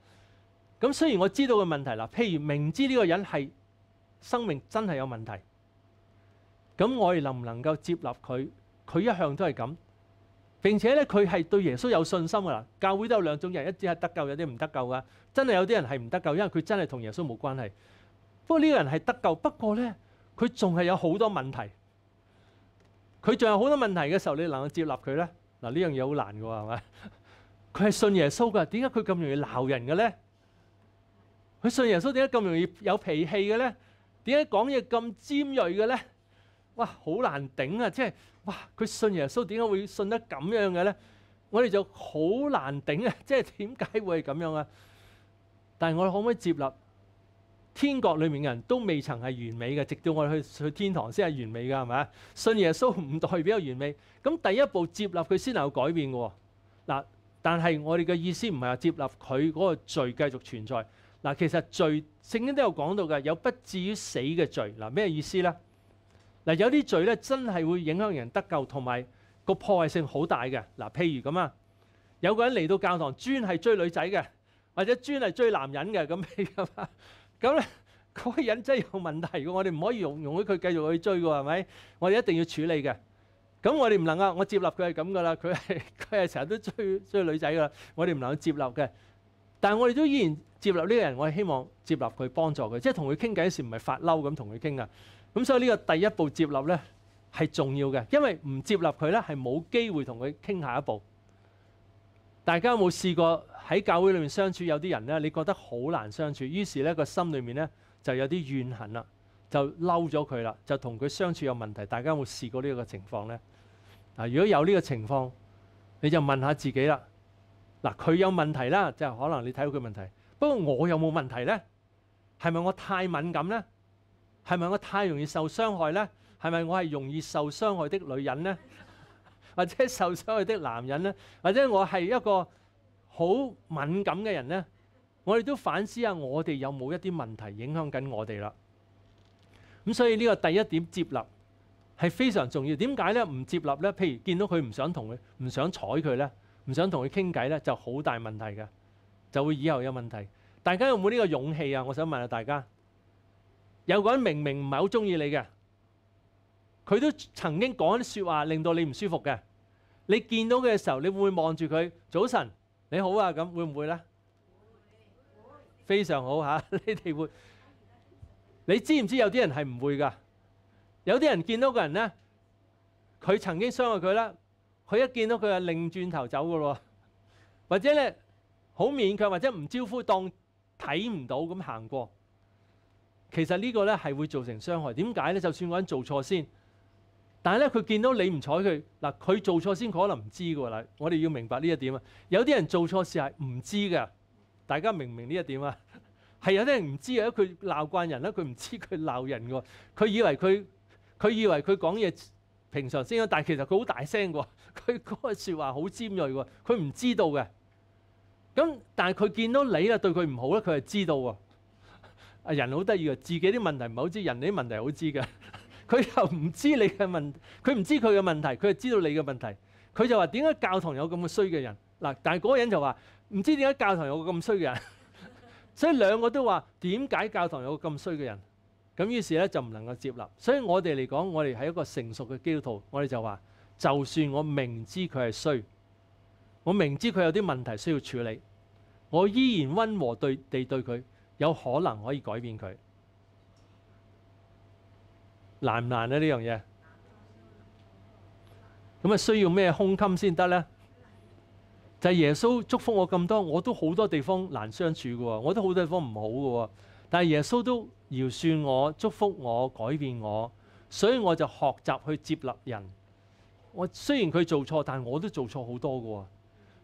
咁雖然我知道嘅問題，啦，譬如明知呢個人係生命真係有問題。咁我哋能唔能夠接納佢？佢一向都係咁。並且咧，佢係對耶穌有信心㗎啦。教會都有兩種人，一啲係得救，有啲唔得救㗎。真係有啲人係唔得救，因為佢真係同耶穌冇關係。不過呢個人係得救，不過咧，佢仲係有好多問題。佢仲有好多問題嘅時候，你能夠接納佢咧？嗱，呢樣嘢好難噶，喎，係咪？[laughs] 佢係信耶穌㗎，點解佢咁容易鬧人嘅咧？佢信耶穌，點解咁容易有脾氣嘅咧？點解講嘢咁尖鋭嘅咧？哇，好難頂啊！即係哇，佢信耶穌點解會信得咁樣嘅咧？我哋就好難頂啊！[laughs] 即係點解會係咁樣啊？但係我哋可唔可以接納天國裏面嘅人都未曾係完美嘅，直到我哋去去天堂先係完美㗎，係咪啊？信耶穌唔代表完美。咁第一步接納佢先能夠改變嘅喎。嗱，但係我哋嘅意思唔係話接納佢嗰個罪繼續存在。嗱，其實罪聖經都有講到嘅，有不至於死嘅罪。嗱，咩意思咧？嗱有啲罪咧真係會影響人得救，同埋個破壞性好大嘅。嗱，譬如咁啊，有個人嚟到教堂專係追女仔嘅，或者專係追男人嘅，咁係嘛？咁咧 [laughs] 嗰個人真係有問題嘅，我哋唔可以容容許佢繼續去追嘅，係咪？我哋一定要處理嘅。咁我哋唔能啊，我接納佢係咁噶啦，佢係 [laughs] 佢係成日都追追女仔噶啦，我哋唔能夠接納嘅。但係我哋都依然接納呢個人，我係希望接納佢幫助佢，即係同佢傾偈時唔係發嬲咁同佢傾噶。咁所以呢個第一步接納咧係重要嘅，因為唔接納佢咧係冇機會同佢傾下一步。大家有冇試過喺教會裏面相處有啲人咧，你覺得好難相處，於是咧個心裏面咧就有啲怨恨啦，就嬲咗佢啦，就同佢相處有問題。大家有冇試過呢個情況咧？嗱，如果有呢個情況，你就問下自己啦。嗱，佢有問題啦，就可能你睇到佢問題。不過我有冇問題咧？係咪我太敏感咧？系咪我太容易受傷害呢？系咪我係容易受傷害的女人呢？[laughs] 或者受傷害的男人呢？或者我係一個好敏感嘅人呢？我哋都反思下，我哋有冇一啲問題影響緊我哋啦？咁所以呢個第一點接納係非常重要。點解呢？唔接納呢？譬如見到佢唔想同佢，唔想睬佢呢，唔想同佢傾偈呢，就好大問題㗎，就會以後有問題。大家有冇呢個勇氣啊？我想問下大家。有個人明明唔係好中意你嘅，佢都曾經講啲説話令到你唔舒服嘅。你見到佢嘅時候，你會望住佢？早晨你好啊，咁會唔會咧？非常好嚇，[laughs] 你哋會。你知唔知有啲人係唔會㗎？有啲人見到個人咧，佢曾經傷害佢啦，佢一見到佢啊，另轉頭走㗎咯，或者咧好勉強，或者唔招呼，當睇唔到咁行過。其實呢個咧係會造成傷害，點解咧？就算個人做錯先，但係咧佢見到你唔睬佢，嗱佢做錯先，佢可能唔知噶啦。我哋要明白呢一點啊。有啲人做錯事係唔知嘅，大家明唔明呢一點啊？係 [laughs] 有啲人唔知啊！佢鬧慣人啦，佢唔知佢鬧人喎，佢以為佢佢以為佢講嘢平常先啊，但係其實佢好大聲喎，[laughs] 佢嗰個説話好尖鋭喎，佢唔知道嘅。咁但係佢見到你啊對佢唔好咧，佢係知道喎。啊！人好得意啊，自己啲問題唔係好知，人哋啲問題好知嘅。[laughs] 佢又唔知你嘅問，佢唔知佢嘅問題，佢又知道你嘅問題。佢就話點解教堂有咁嘅衰嘅人嗱？但係嗰個人就話唔知點解教堂有咁衰嘅人。[laughs] 所以兩個都話點解教堂有咁衰嘅人？咁於是咧就唔能夠接納。所以我哋嚟講，我哋係一個成熟嘅基督徒，我哋就話就算我明知佢係衰，我明知佢有啲問題需要處理，我依然温和對地對佢。有可能可以改變佢，難唔難呢？呢樣嘢？咁啊，需要咩胸襟先得呢？就係耶穌祝福我咁多，我都好多地方難相處嘅喎，我都好多地方唔好嘅喎。但係耶穌都饒恕我、祝福我、改變我，所以我就學習去接納人。我雖然佢做錯，但我都做錯好多嘅喎。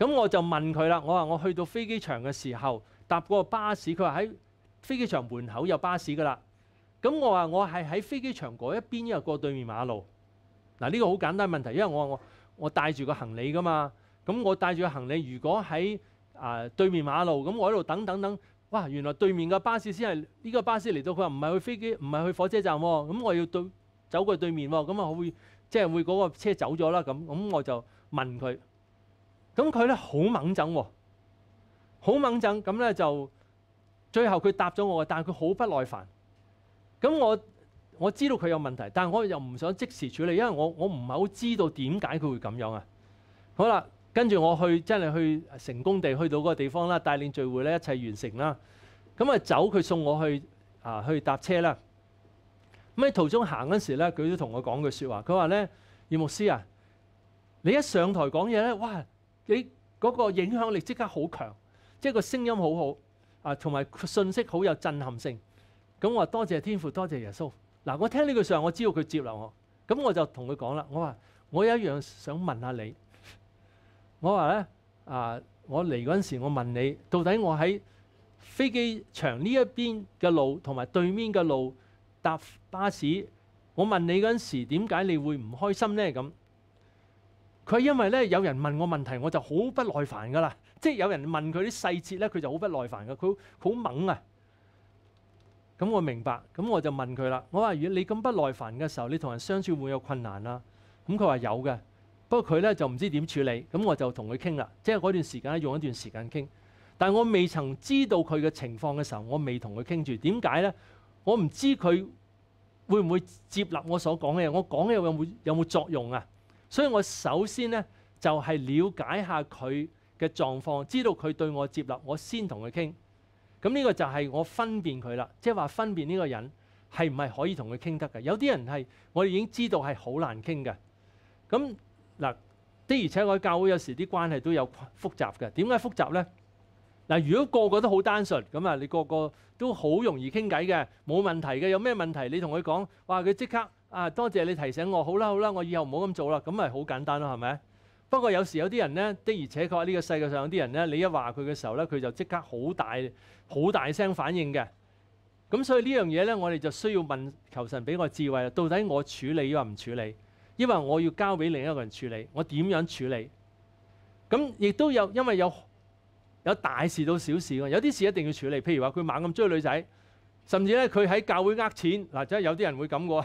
咁我就問佢啦，我話我去到飛機場嘅時候搭個巴士，佢話喺飛機場門口有巴士噶啦。咁我話我係喺飛機場嗰一邊，為過對面馬路。嗱呢個好簡單問題，因為我我我帶住個行李噶嘛。咁我帶住個行李，如果喺啊對面馬路，咁我喺度等等等，哇原來對面嘅巴士先係呢個巴士嚟到。佢話唔係去飛機，唔係去火車站喎。咁我要對走過對面喎，咁啊會即係會嗰個車走咗啦。咁咁我就問佢。咁佢咧好猛整喎，好猛整咁咧就最後佢答咗我但係佢好不耐煩。咁我我知道佢有問題，但係我又唔想即時處理，因為我我唔係好知道點解佢會咁樣啊。好啦，跟住我去真係去成功地去到嗰個地方啦，帶領聚會咧一切完成啦。咁啊走，佢送我去啊去搭車啦。咁喺途中行嗰時咧，佢都同我講句説話，佢話咧葉牧師啊，你一上台講嘢咧，哇！你嗰個影響力即刻好強，即係個聲音好好啊，同埋信息好有震撼性。咁我話多謝天父，多謝耶穌。嗱，我聽呢句上，我知道佢接納我。咁我就同佢講啦，我話我有一樣想問下你。我話咧啊，我嚟嗰陣時，我問你到底我喺飛機場呢一邊嘅路同埋對面嘅路搭巴士，我問你嗰陣時點解你會唔開心咧？咁。佢因為咧有人問我問題，我就好不耐煩噶啦。即係有人問佢啲細節咧，佢就好不耐煩噶。佢好好猛啊。咁我明白，咁我就問佢啦。我話：如果你咁不耐煩嘅時候，你同人相處會有困難啦。咁佢話有嘅，不過佢咧就唔知點處理。咁我就同佢傾啦。即係嗰段時間用一段時間傾。但我未曾知道佢嘅情況嘅時候，我未同佢傾住。點解咧？我唔知佢會唔會接納我所講嘅嘢。我講嘅有冇有冇作用啊？所以我首先咧就係了解下佢嘅狀況，知道佢對我接納，我先同佢傾。咁呢個就係我分辨佢啦，即係話分辨呢個人係唔係可以同佢傾得嘅。有啲人係我已經知道係好難傾嘅。咁嗱的而且確教會有時啲關係都有複雜嘅。點解複雜呢？嗱，如果個個都好單純，咁啊你個個都好容易傾偈嘅，冇問題嘅。有咩問題你同佢講，哇佢即刻。啊！多謝你提醒我。好啦，好啦，我以後唔好咁做啦。咁咪好簡單咯，係咪？不過有時有啲人呢，的而且確呢個世界上有啲人呢，你一話佢嘅時候呢，佢就即刻好大好大聲反應嘅。咁所以呢樣嘢呢，我哋就需要問求神俾我智慧，到底我處理或唔處理？因為我要交俾另一個人處理，我點樣處理？咁亦都有，因為有有大事到小事有啲事一定要處理。譬如話佢猛咁追女仔，甚至咧佢喺教會呃錢嗱，即係有啲人會咁嘅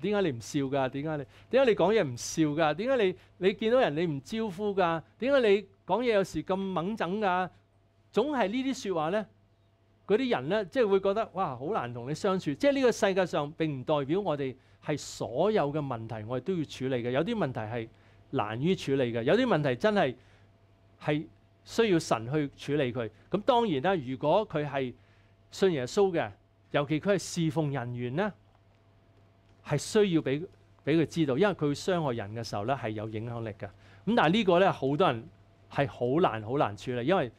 點解你唔笑噶？點解你？点解你講嘢唔笑噶？點解你？你見到人你唔招呼噶？點解你講嘢有時咁猛整噶？總係呢啲说話咧，嗰啲人咧，即係會覺得哇，好難同你相處。即係呢個世界上並唔代表我哋係所有嘅問題，我哋都要處理嘅。有啲問題係難於處理嘅，有啲問題真係系需要神去處理佢。咁當然啦，如果佢係信耶穌嘅，尤其佢係侍奉人员咧。係需要俾俾佢知道，因為佢傷害人嘅時候咧係有影響力嘅。咁但係呢個咧好多人係好難好難處理，因為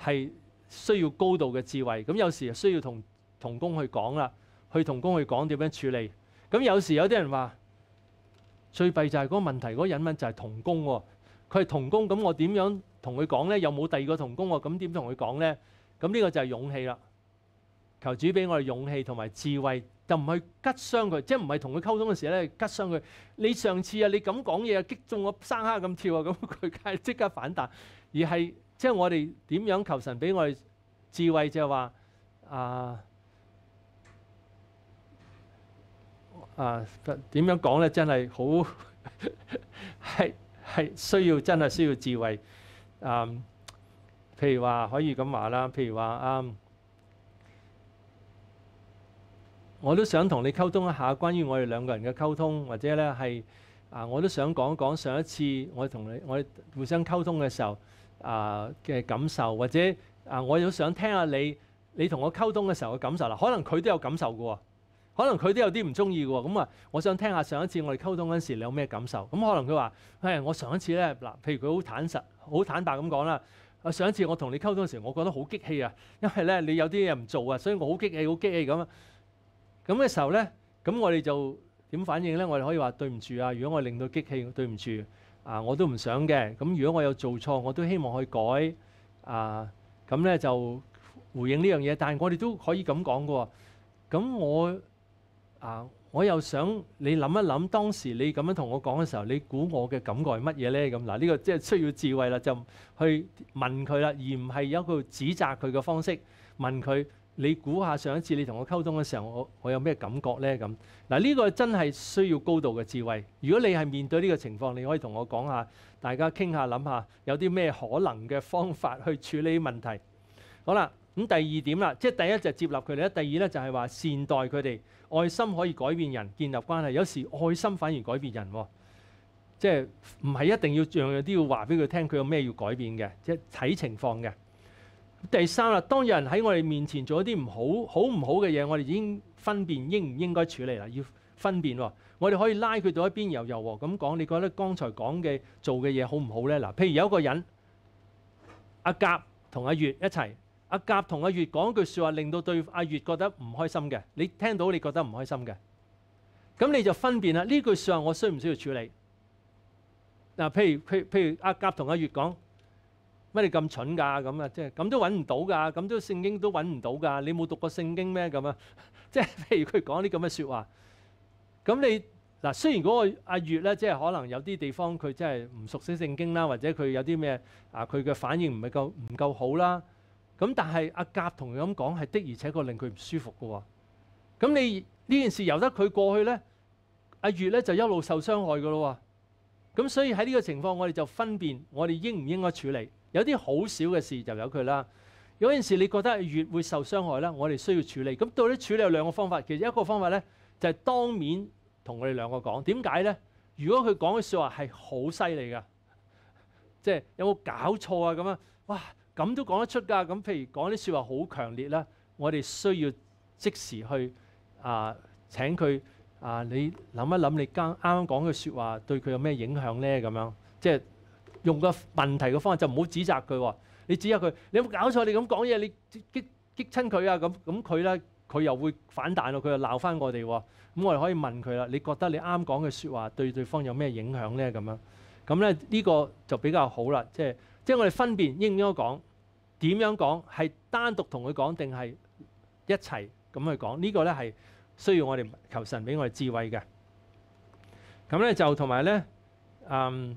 係需要高度嘅智慧。咁有時需要同同工去講啦，去同工去講點樣處理。咁有時有啲人話最弊就係嗰個問題嗰個隱瞞就係同工喎，佢係同工，咁我點樣同佢講咧？有冇第二個同工喎？咁點同佢講咧？咁呢個就係勇氣啦。求主俾我哋勇氣同埋智慧。就唔去吉傷佢，即係唔係同佢溝通嘅時咧吉傷佢。你上次啊，你咁講嘢啊，擊中我生蝦咁跳啊，咁 [laughs] 佢梗係即刻反彈。而係即係我哋點樣求神俾我哋智慧，就係話啊啊點樣講咧？真係好 [laughs] 係係需要真係需要智慧。嗯，譬如話可以咁話啦，譬如話啊。我都想同你溝通一下，關於我哋兩個人嘅溝通，或者咧係啊，我都想講講上一次我同你我互相溝通嘅時候啊嘅感受，或者啊，我都想聽下你你同我溝通嘅時候嘅感受啦。可能佢都有感受嘅喎，可能佢都有啲唔中意嘅喎。咁啊，我想聽下上一次我哋溝通嗰時你有咩感受？咁可能佢話：，係我上一次咧，嗱，譬如佢好坦實、好坦白咁講啦。啊，上一次我同你溝通嘅時，我覺得好激氣啊，因為咧你有啲嘢唔做啊，所以我好激氣、好激氣咁啊。咁嘅時候咧，咁我哋就點反應咧？我哋可以話對唔住啊！如果我令到激氣，對唔住啊，我都唔想嘅。咁如果我有做錯，我都希望去改啊。咁咧就回應呢樣嘢。但係我哋都可以咁講嘅喎。咁我啊，我又想你諗一諗，當時你咁樣同我講嘅時候，你估我嘅感覺係乜嘢咧？咁嗱，呢個即係需要智慧啦，就去問佢啦，而唔係有一個指責佢嘅方式問佢。你估下上一次你同我溝通嘅時候，我我有咩感覺呢？咁嗱，呢個真係需要高度嘅智慧。如果你係面對呢個情況，你可以同我講下，大家傾下，諗下有啲咩可能嘅方法去處理問題。好啦，咁第二點啦，即係第一就接納佢哋，第二咧就係話善待佢哋，愛心可以改變人，建立關係。有時愛心反而改變人，即係唔係一定要樣樣都要話俾佢聽，佢有咩要改變嘅，即係睇情況嘅。第三啦，當有人喺我哋面前做一啲唔好好唔好嘅嘢，我哋已經分辨應唔應該處理啦。要分辨喎，我哋可以拉佢到一邊遊柔和咁講，你覺得剛才講嘅做嘅嘢好唔好呢？嗱，譬如有個人阿甲同阿月一齊，阿甲同阿月講句説話，令到對阿月覺得唔開心嘅，你聽到你覺得唔開心嘅，咁你就分辨啦。呢句説話我需唔需要處理？嗱，譬如譬如譬如阿甲同阿月講。乜你咁蠢噶咁啊？即係咁都揾唔到噶，咁都聖經都揾唔到噶。你冇讀過聖經咩？咁啊，[laughs] 即係譬如佢講啲咁嘅説話，咁你嗱雖然嗰個阿月咧，即係可能有啲地方佢真係唔熟悉聖經啦，或者佢有啲咩啊，佢嘅反應唔係夠唔夠好啦。咁但係阿甲同佢咁講係的，而且確令佢唔舒服嘅喎。咁你呢件事由得佢過去咧，阿月咧就一路受傷害嘅咯喎。咁所以喺呢個情況，我哋就分辨我哋應唔應該處理。有啲好少嘅事就由佢啦。有件事你覺得越會受傷害啦，我哋需要處理。咁到底處理有兩個方法。其實一個方法咧就係當面同我哋兩個講。點解咧？如果佢講嘅説話係好犀利噶，即係有冇搞錯啊？咁啊，哇，咁都講得出㗎。咁譬如講啲説話好強烈啦，我哋需要即時去啊請佢啊，你諗一諗，你啱啱講嘅説話對佢有咩影響咧？咁樣即係。用個問題嘅方法就唔好指責佢喎，你指責佢，你有冇搞錯？你咁講嘢，你激激親佢啊？咁咁佢咧，佢又會反彈咯，佢又鬧翻我哋喎。咁我哋可以問佢啦，你覺得你啱講嘅説話對對方有咩影響咧？咁樣咁咧呢個就比較好啦，即係即係我哋分辨應唔應該講，點樣講係單獨同佢講定係一齊咁去講？呢個咧係需要我哋求神俾我哋智慧嘅。咁咧就同埋咧，嗯。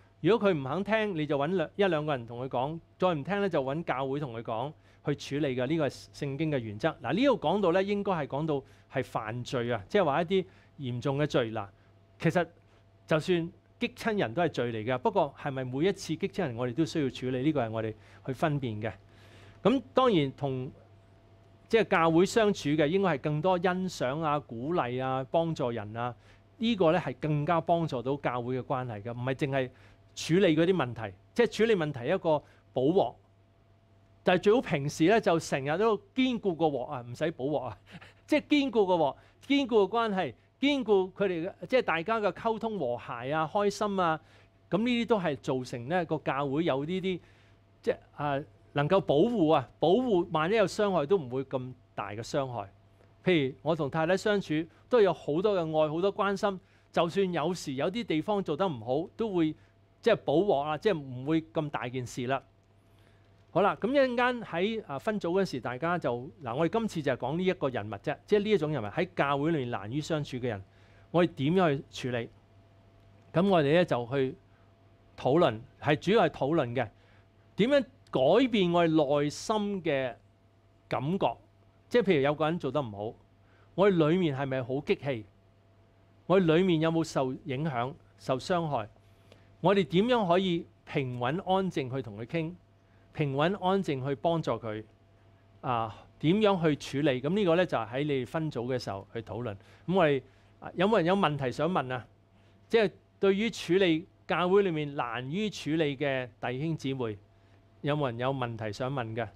如果佢唔肯聽，你就揾兩一兩個人同佢講；再唔聽咧，就揾教會同佢講去處理嘅。呢個係聖經嘅原則嗱。呢度講到咧，應該係講到係犯罪啊，即係話一啲嚴重嘅罪啦。其實就算激親人都係罪嚟嘅，不過係咪每一次激親人我哋都需要處理呢個係我哋去分辨嘅。咁當然同即係教會相處嘅應該係更多欣賞啊、鼓勵啊、幫助人啊，呢個咧係更加幫助到教會嘅關係㗎，唔係淨係。處理嗰啲問題，即係處理問題一個補鑊，但係最好平時咧就成日都堅固個鑊啊，唔使補鑊啊，[laughs] 即係堅固個鑊，堅固個關係，堅固佢哋即係大家嘅溝通和諧啊、開心啊，咁呢啲都係造成咧個教會有呢啲即係啊能夠保護啊，保護萬一有傷害都唔會咁大嘅傷害。譬如我同太太相處，都有好多嘅愛，好多關心，就算有時有啲地方做得唔好，都會。即係保鑊啦，即係唔會咁大件事啦。好啦，咁一陣間喺分組嗰時，大家就嗱，我哋今次就係講呢一個人物啫，即係呢一種人物喺教會裏面難於相處嘅人，我哋點樣去處理？咁我哋咧就去討論，係主要係討論嘅點樣改變我哋內心嘅感覺。即係譬如有個人做得唔好，我哋裡面係咪好激氣？我哋裡面有冇受影響、受傷害？我哋點樣可以平穩安靜去同佢傾，平穩安靜去幫助佢啊？點樣去處理？咁呢個呢，就喺你哋分組嘅時候去討論。咁我哋有冇人有問題想問啊？即係對於處理教會裏面難於處理嘅弟兄姊妹，有冇人有問題想問嘅？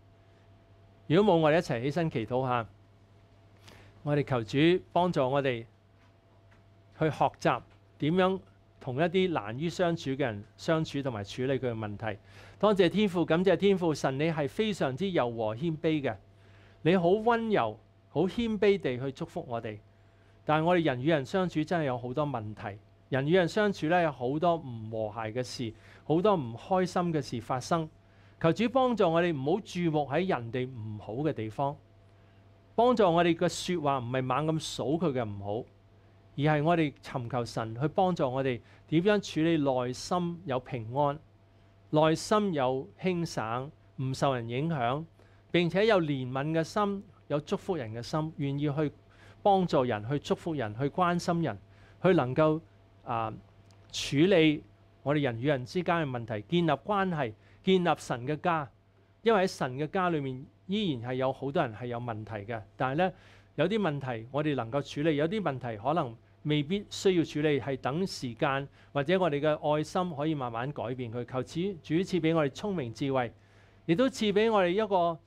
如果冇，我哋一齊起身祈禱下。我哋求主幫助我哋去學習點樣。同一啲難於相處嘅人相處同埋處理佢嘅問題，多謝天父，感謝天父，神你係非常之柔和謙卑嘅，你好温柔，好謙卑地去祝福我哋。但係我哋人與人相處真係有好多問題，人與人相處咧有好多唔和諧嘅事，好多唔開心嘅事發生。求主幫助我哋唔好注目喺人哋唔好嘅地方，幫助我哋嘅説話唔係猛咁數佢嘅唔好。而係我哋尋求神去幫助我哋點樣處理內心有平安、內心有輕省、唔受人影響，並且有憐憫嘅心、有祝福人嘅心，願意去幫助人、去祝福人、去關心人，去能夠啊處理我哋人與人之間嘅問題，建立關係，建立神嘅家。因為喺神嘅家裏面依然係有好多人係有問題嘅，但係咧有啲問題我哋能夠處理，有啲問題可能。未必需要處理，係等時間或者我哋嘅愛心可以慢慢改變佢。求主主，次俾我哋聰明智慧，亦都賜俾我哋一個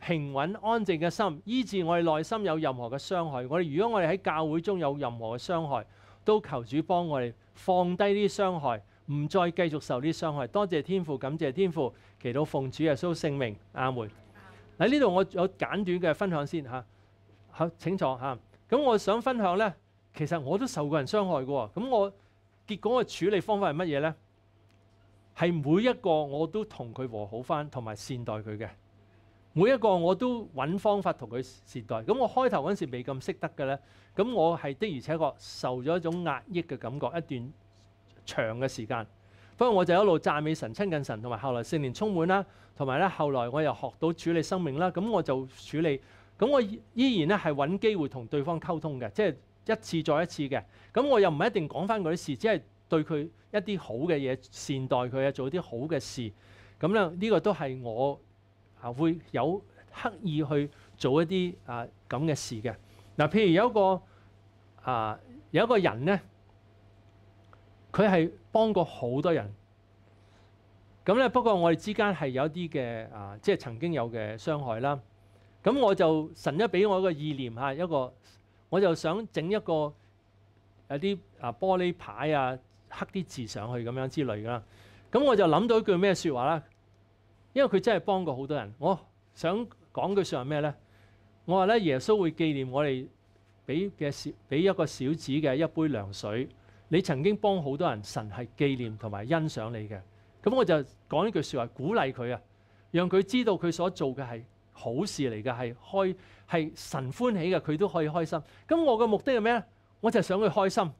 平穩安靜嘅心，醫治我哋內心有任何嘅傷害。我哋如果我哋喺教會中有任何嘅傷害，都求主幫我哋放低啲傷害，唔再繼續受啲傷害。多謝天父，感謝天父，祈禱奉主耶穌聖名，阿門。喺呢度我有簡短嘅分享先嚇，好請坐嚇。咁我想分享呢。其實我都受過人傷害喎。咁我結果嘅處理方法係乜嘢呢？係每一個我都同佢和好翻，同埋善待佢嘅。每一個我都揾方法同佢善待。咁我開頭嗰時未咁識得嘅呢，咁我係的而且確受咗一種壓抑嘅感覺一段長嘅時間。不過我就一路讚美神、親近神，同埋後來四念充滿啦，同埋咧後來我又學到處理生命啦。咁我就處理，咁我依然咧係揾機會同對方溝通嘅，即係。一次再一次嘅，咁我又唔系一定講翻嗰啲事，只係對佢一啲好嘅嘢善待佢啊，做啲好嘅事，咁咧呢個都係我啊會有刻意去做一啲啊咁嘅事嘅。嗱，譬如有一個啊有一個人咧，佢係幫過好多人，咁咧不過我哋之間係有一啲嘅啊，即係曾經有嘅傷害啦。咁我就神一俾我一個意念嚇一個。我就想整一個有啲啊玻璃牌啊，刻啲字上去咁樣之類啦。咁我就諗到一句咩説話啦？因為佢真係幫過好多人，我想講句説話咩咧？我話咧，耶穌會紀念我哋俾嘅小俾一個小子嘅一杯涼水。你曾經幫好多人，神係紀念同埋欣賞你嘅。咁我就講呢句説話，鼓勵佢啊，讓佢知道佢所做嘅係好事嚟嘅，係開。系神欢喜嘅，佢都可以开心。咁我嘅目的系咩咧？我就係想佢开心，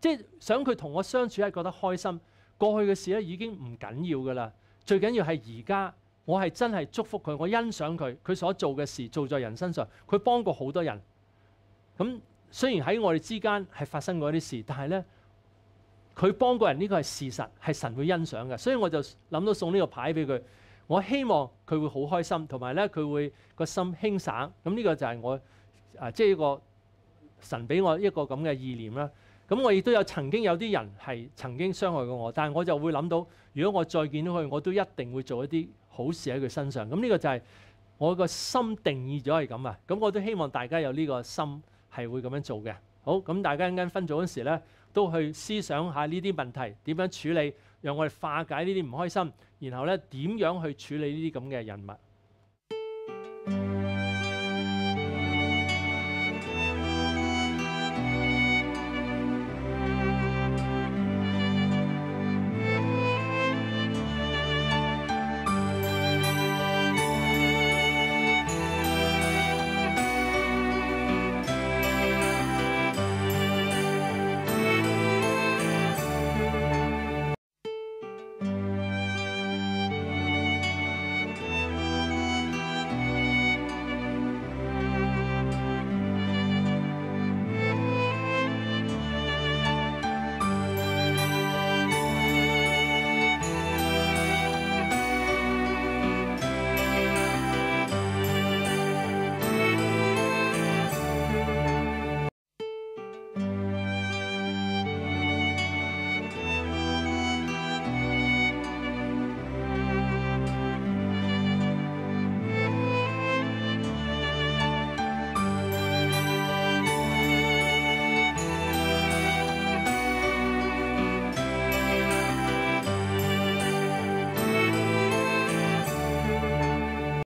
即系想佢同我相处系觉得开心。过去嘅事咧已经唔紧要噶啦，最紧要系而家我系真系祝福佢，我欣赏佢佢所做嘅事做在人身上，佢帮过好多人。咁虽然喺我哋之间系发生过一啲事，但系咧佢帮过人呢个系事实，系神会欣赏嘅。所以我就谂到送呢个牌俾佢。我希望佢會好開心，同埋咧佢會個心輕省。咁呢個就係我啊，即係一個神俾我一個咁嘅意念啦。咁我亦都有曾經有啲人係曾經傷害過我，但係我就會諗到，如果我再見到佢，我都一定會做一啲好事喺佢身上。咁呢個就係我個心定義咗係咁啊。咁我都希望大家有呢個心，係會咁樣做嘅。好，咁大家一間分組嗰時咧，都去思想下呢啲問題點樣處理，讓我哋化解呢啲唔開心。然後咧，點樣去處理呢啲咁嘅人物？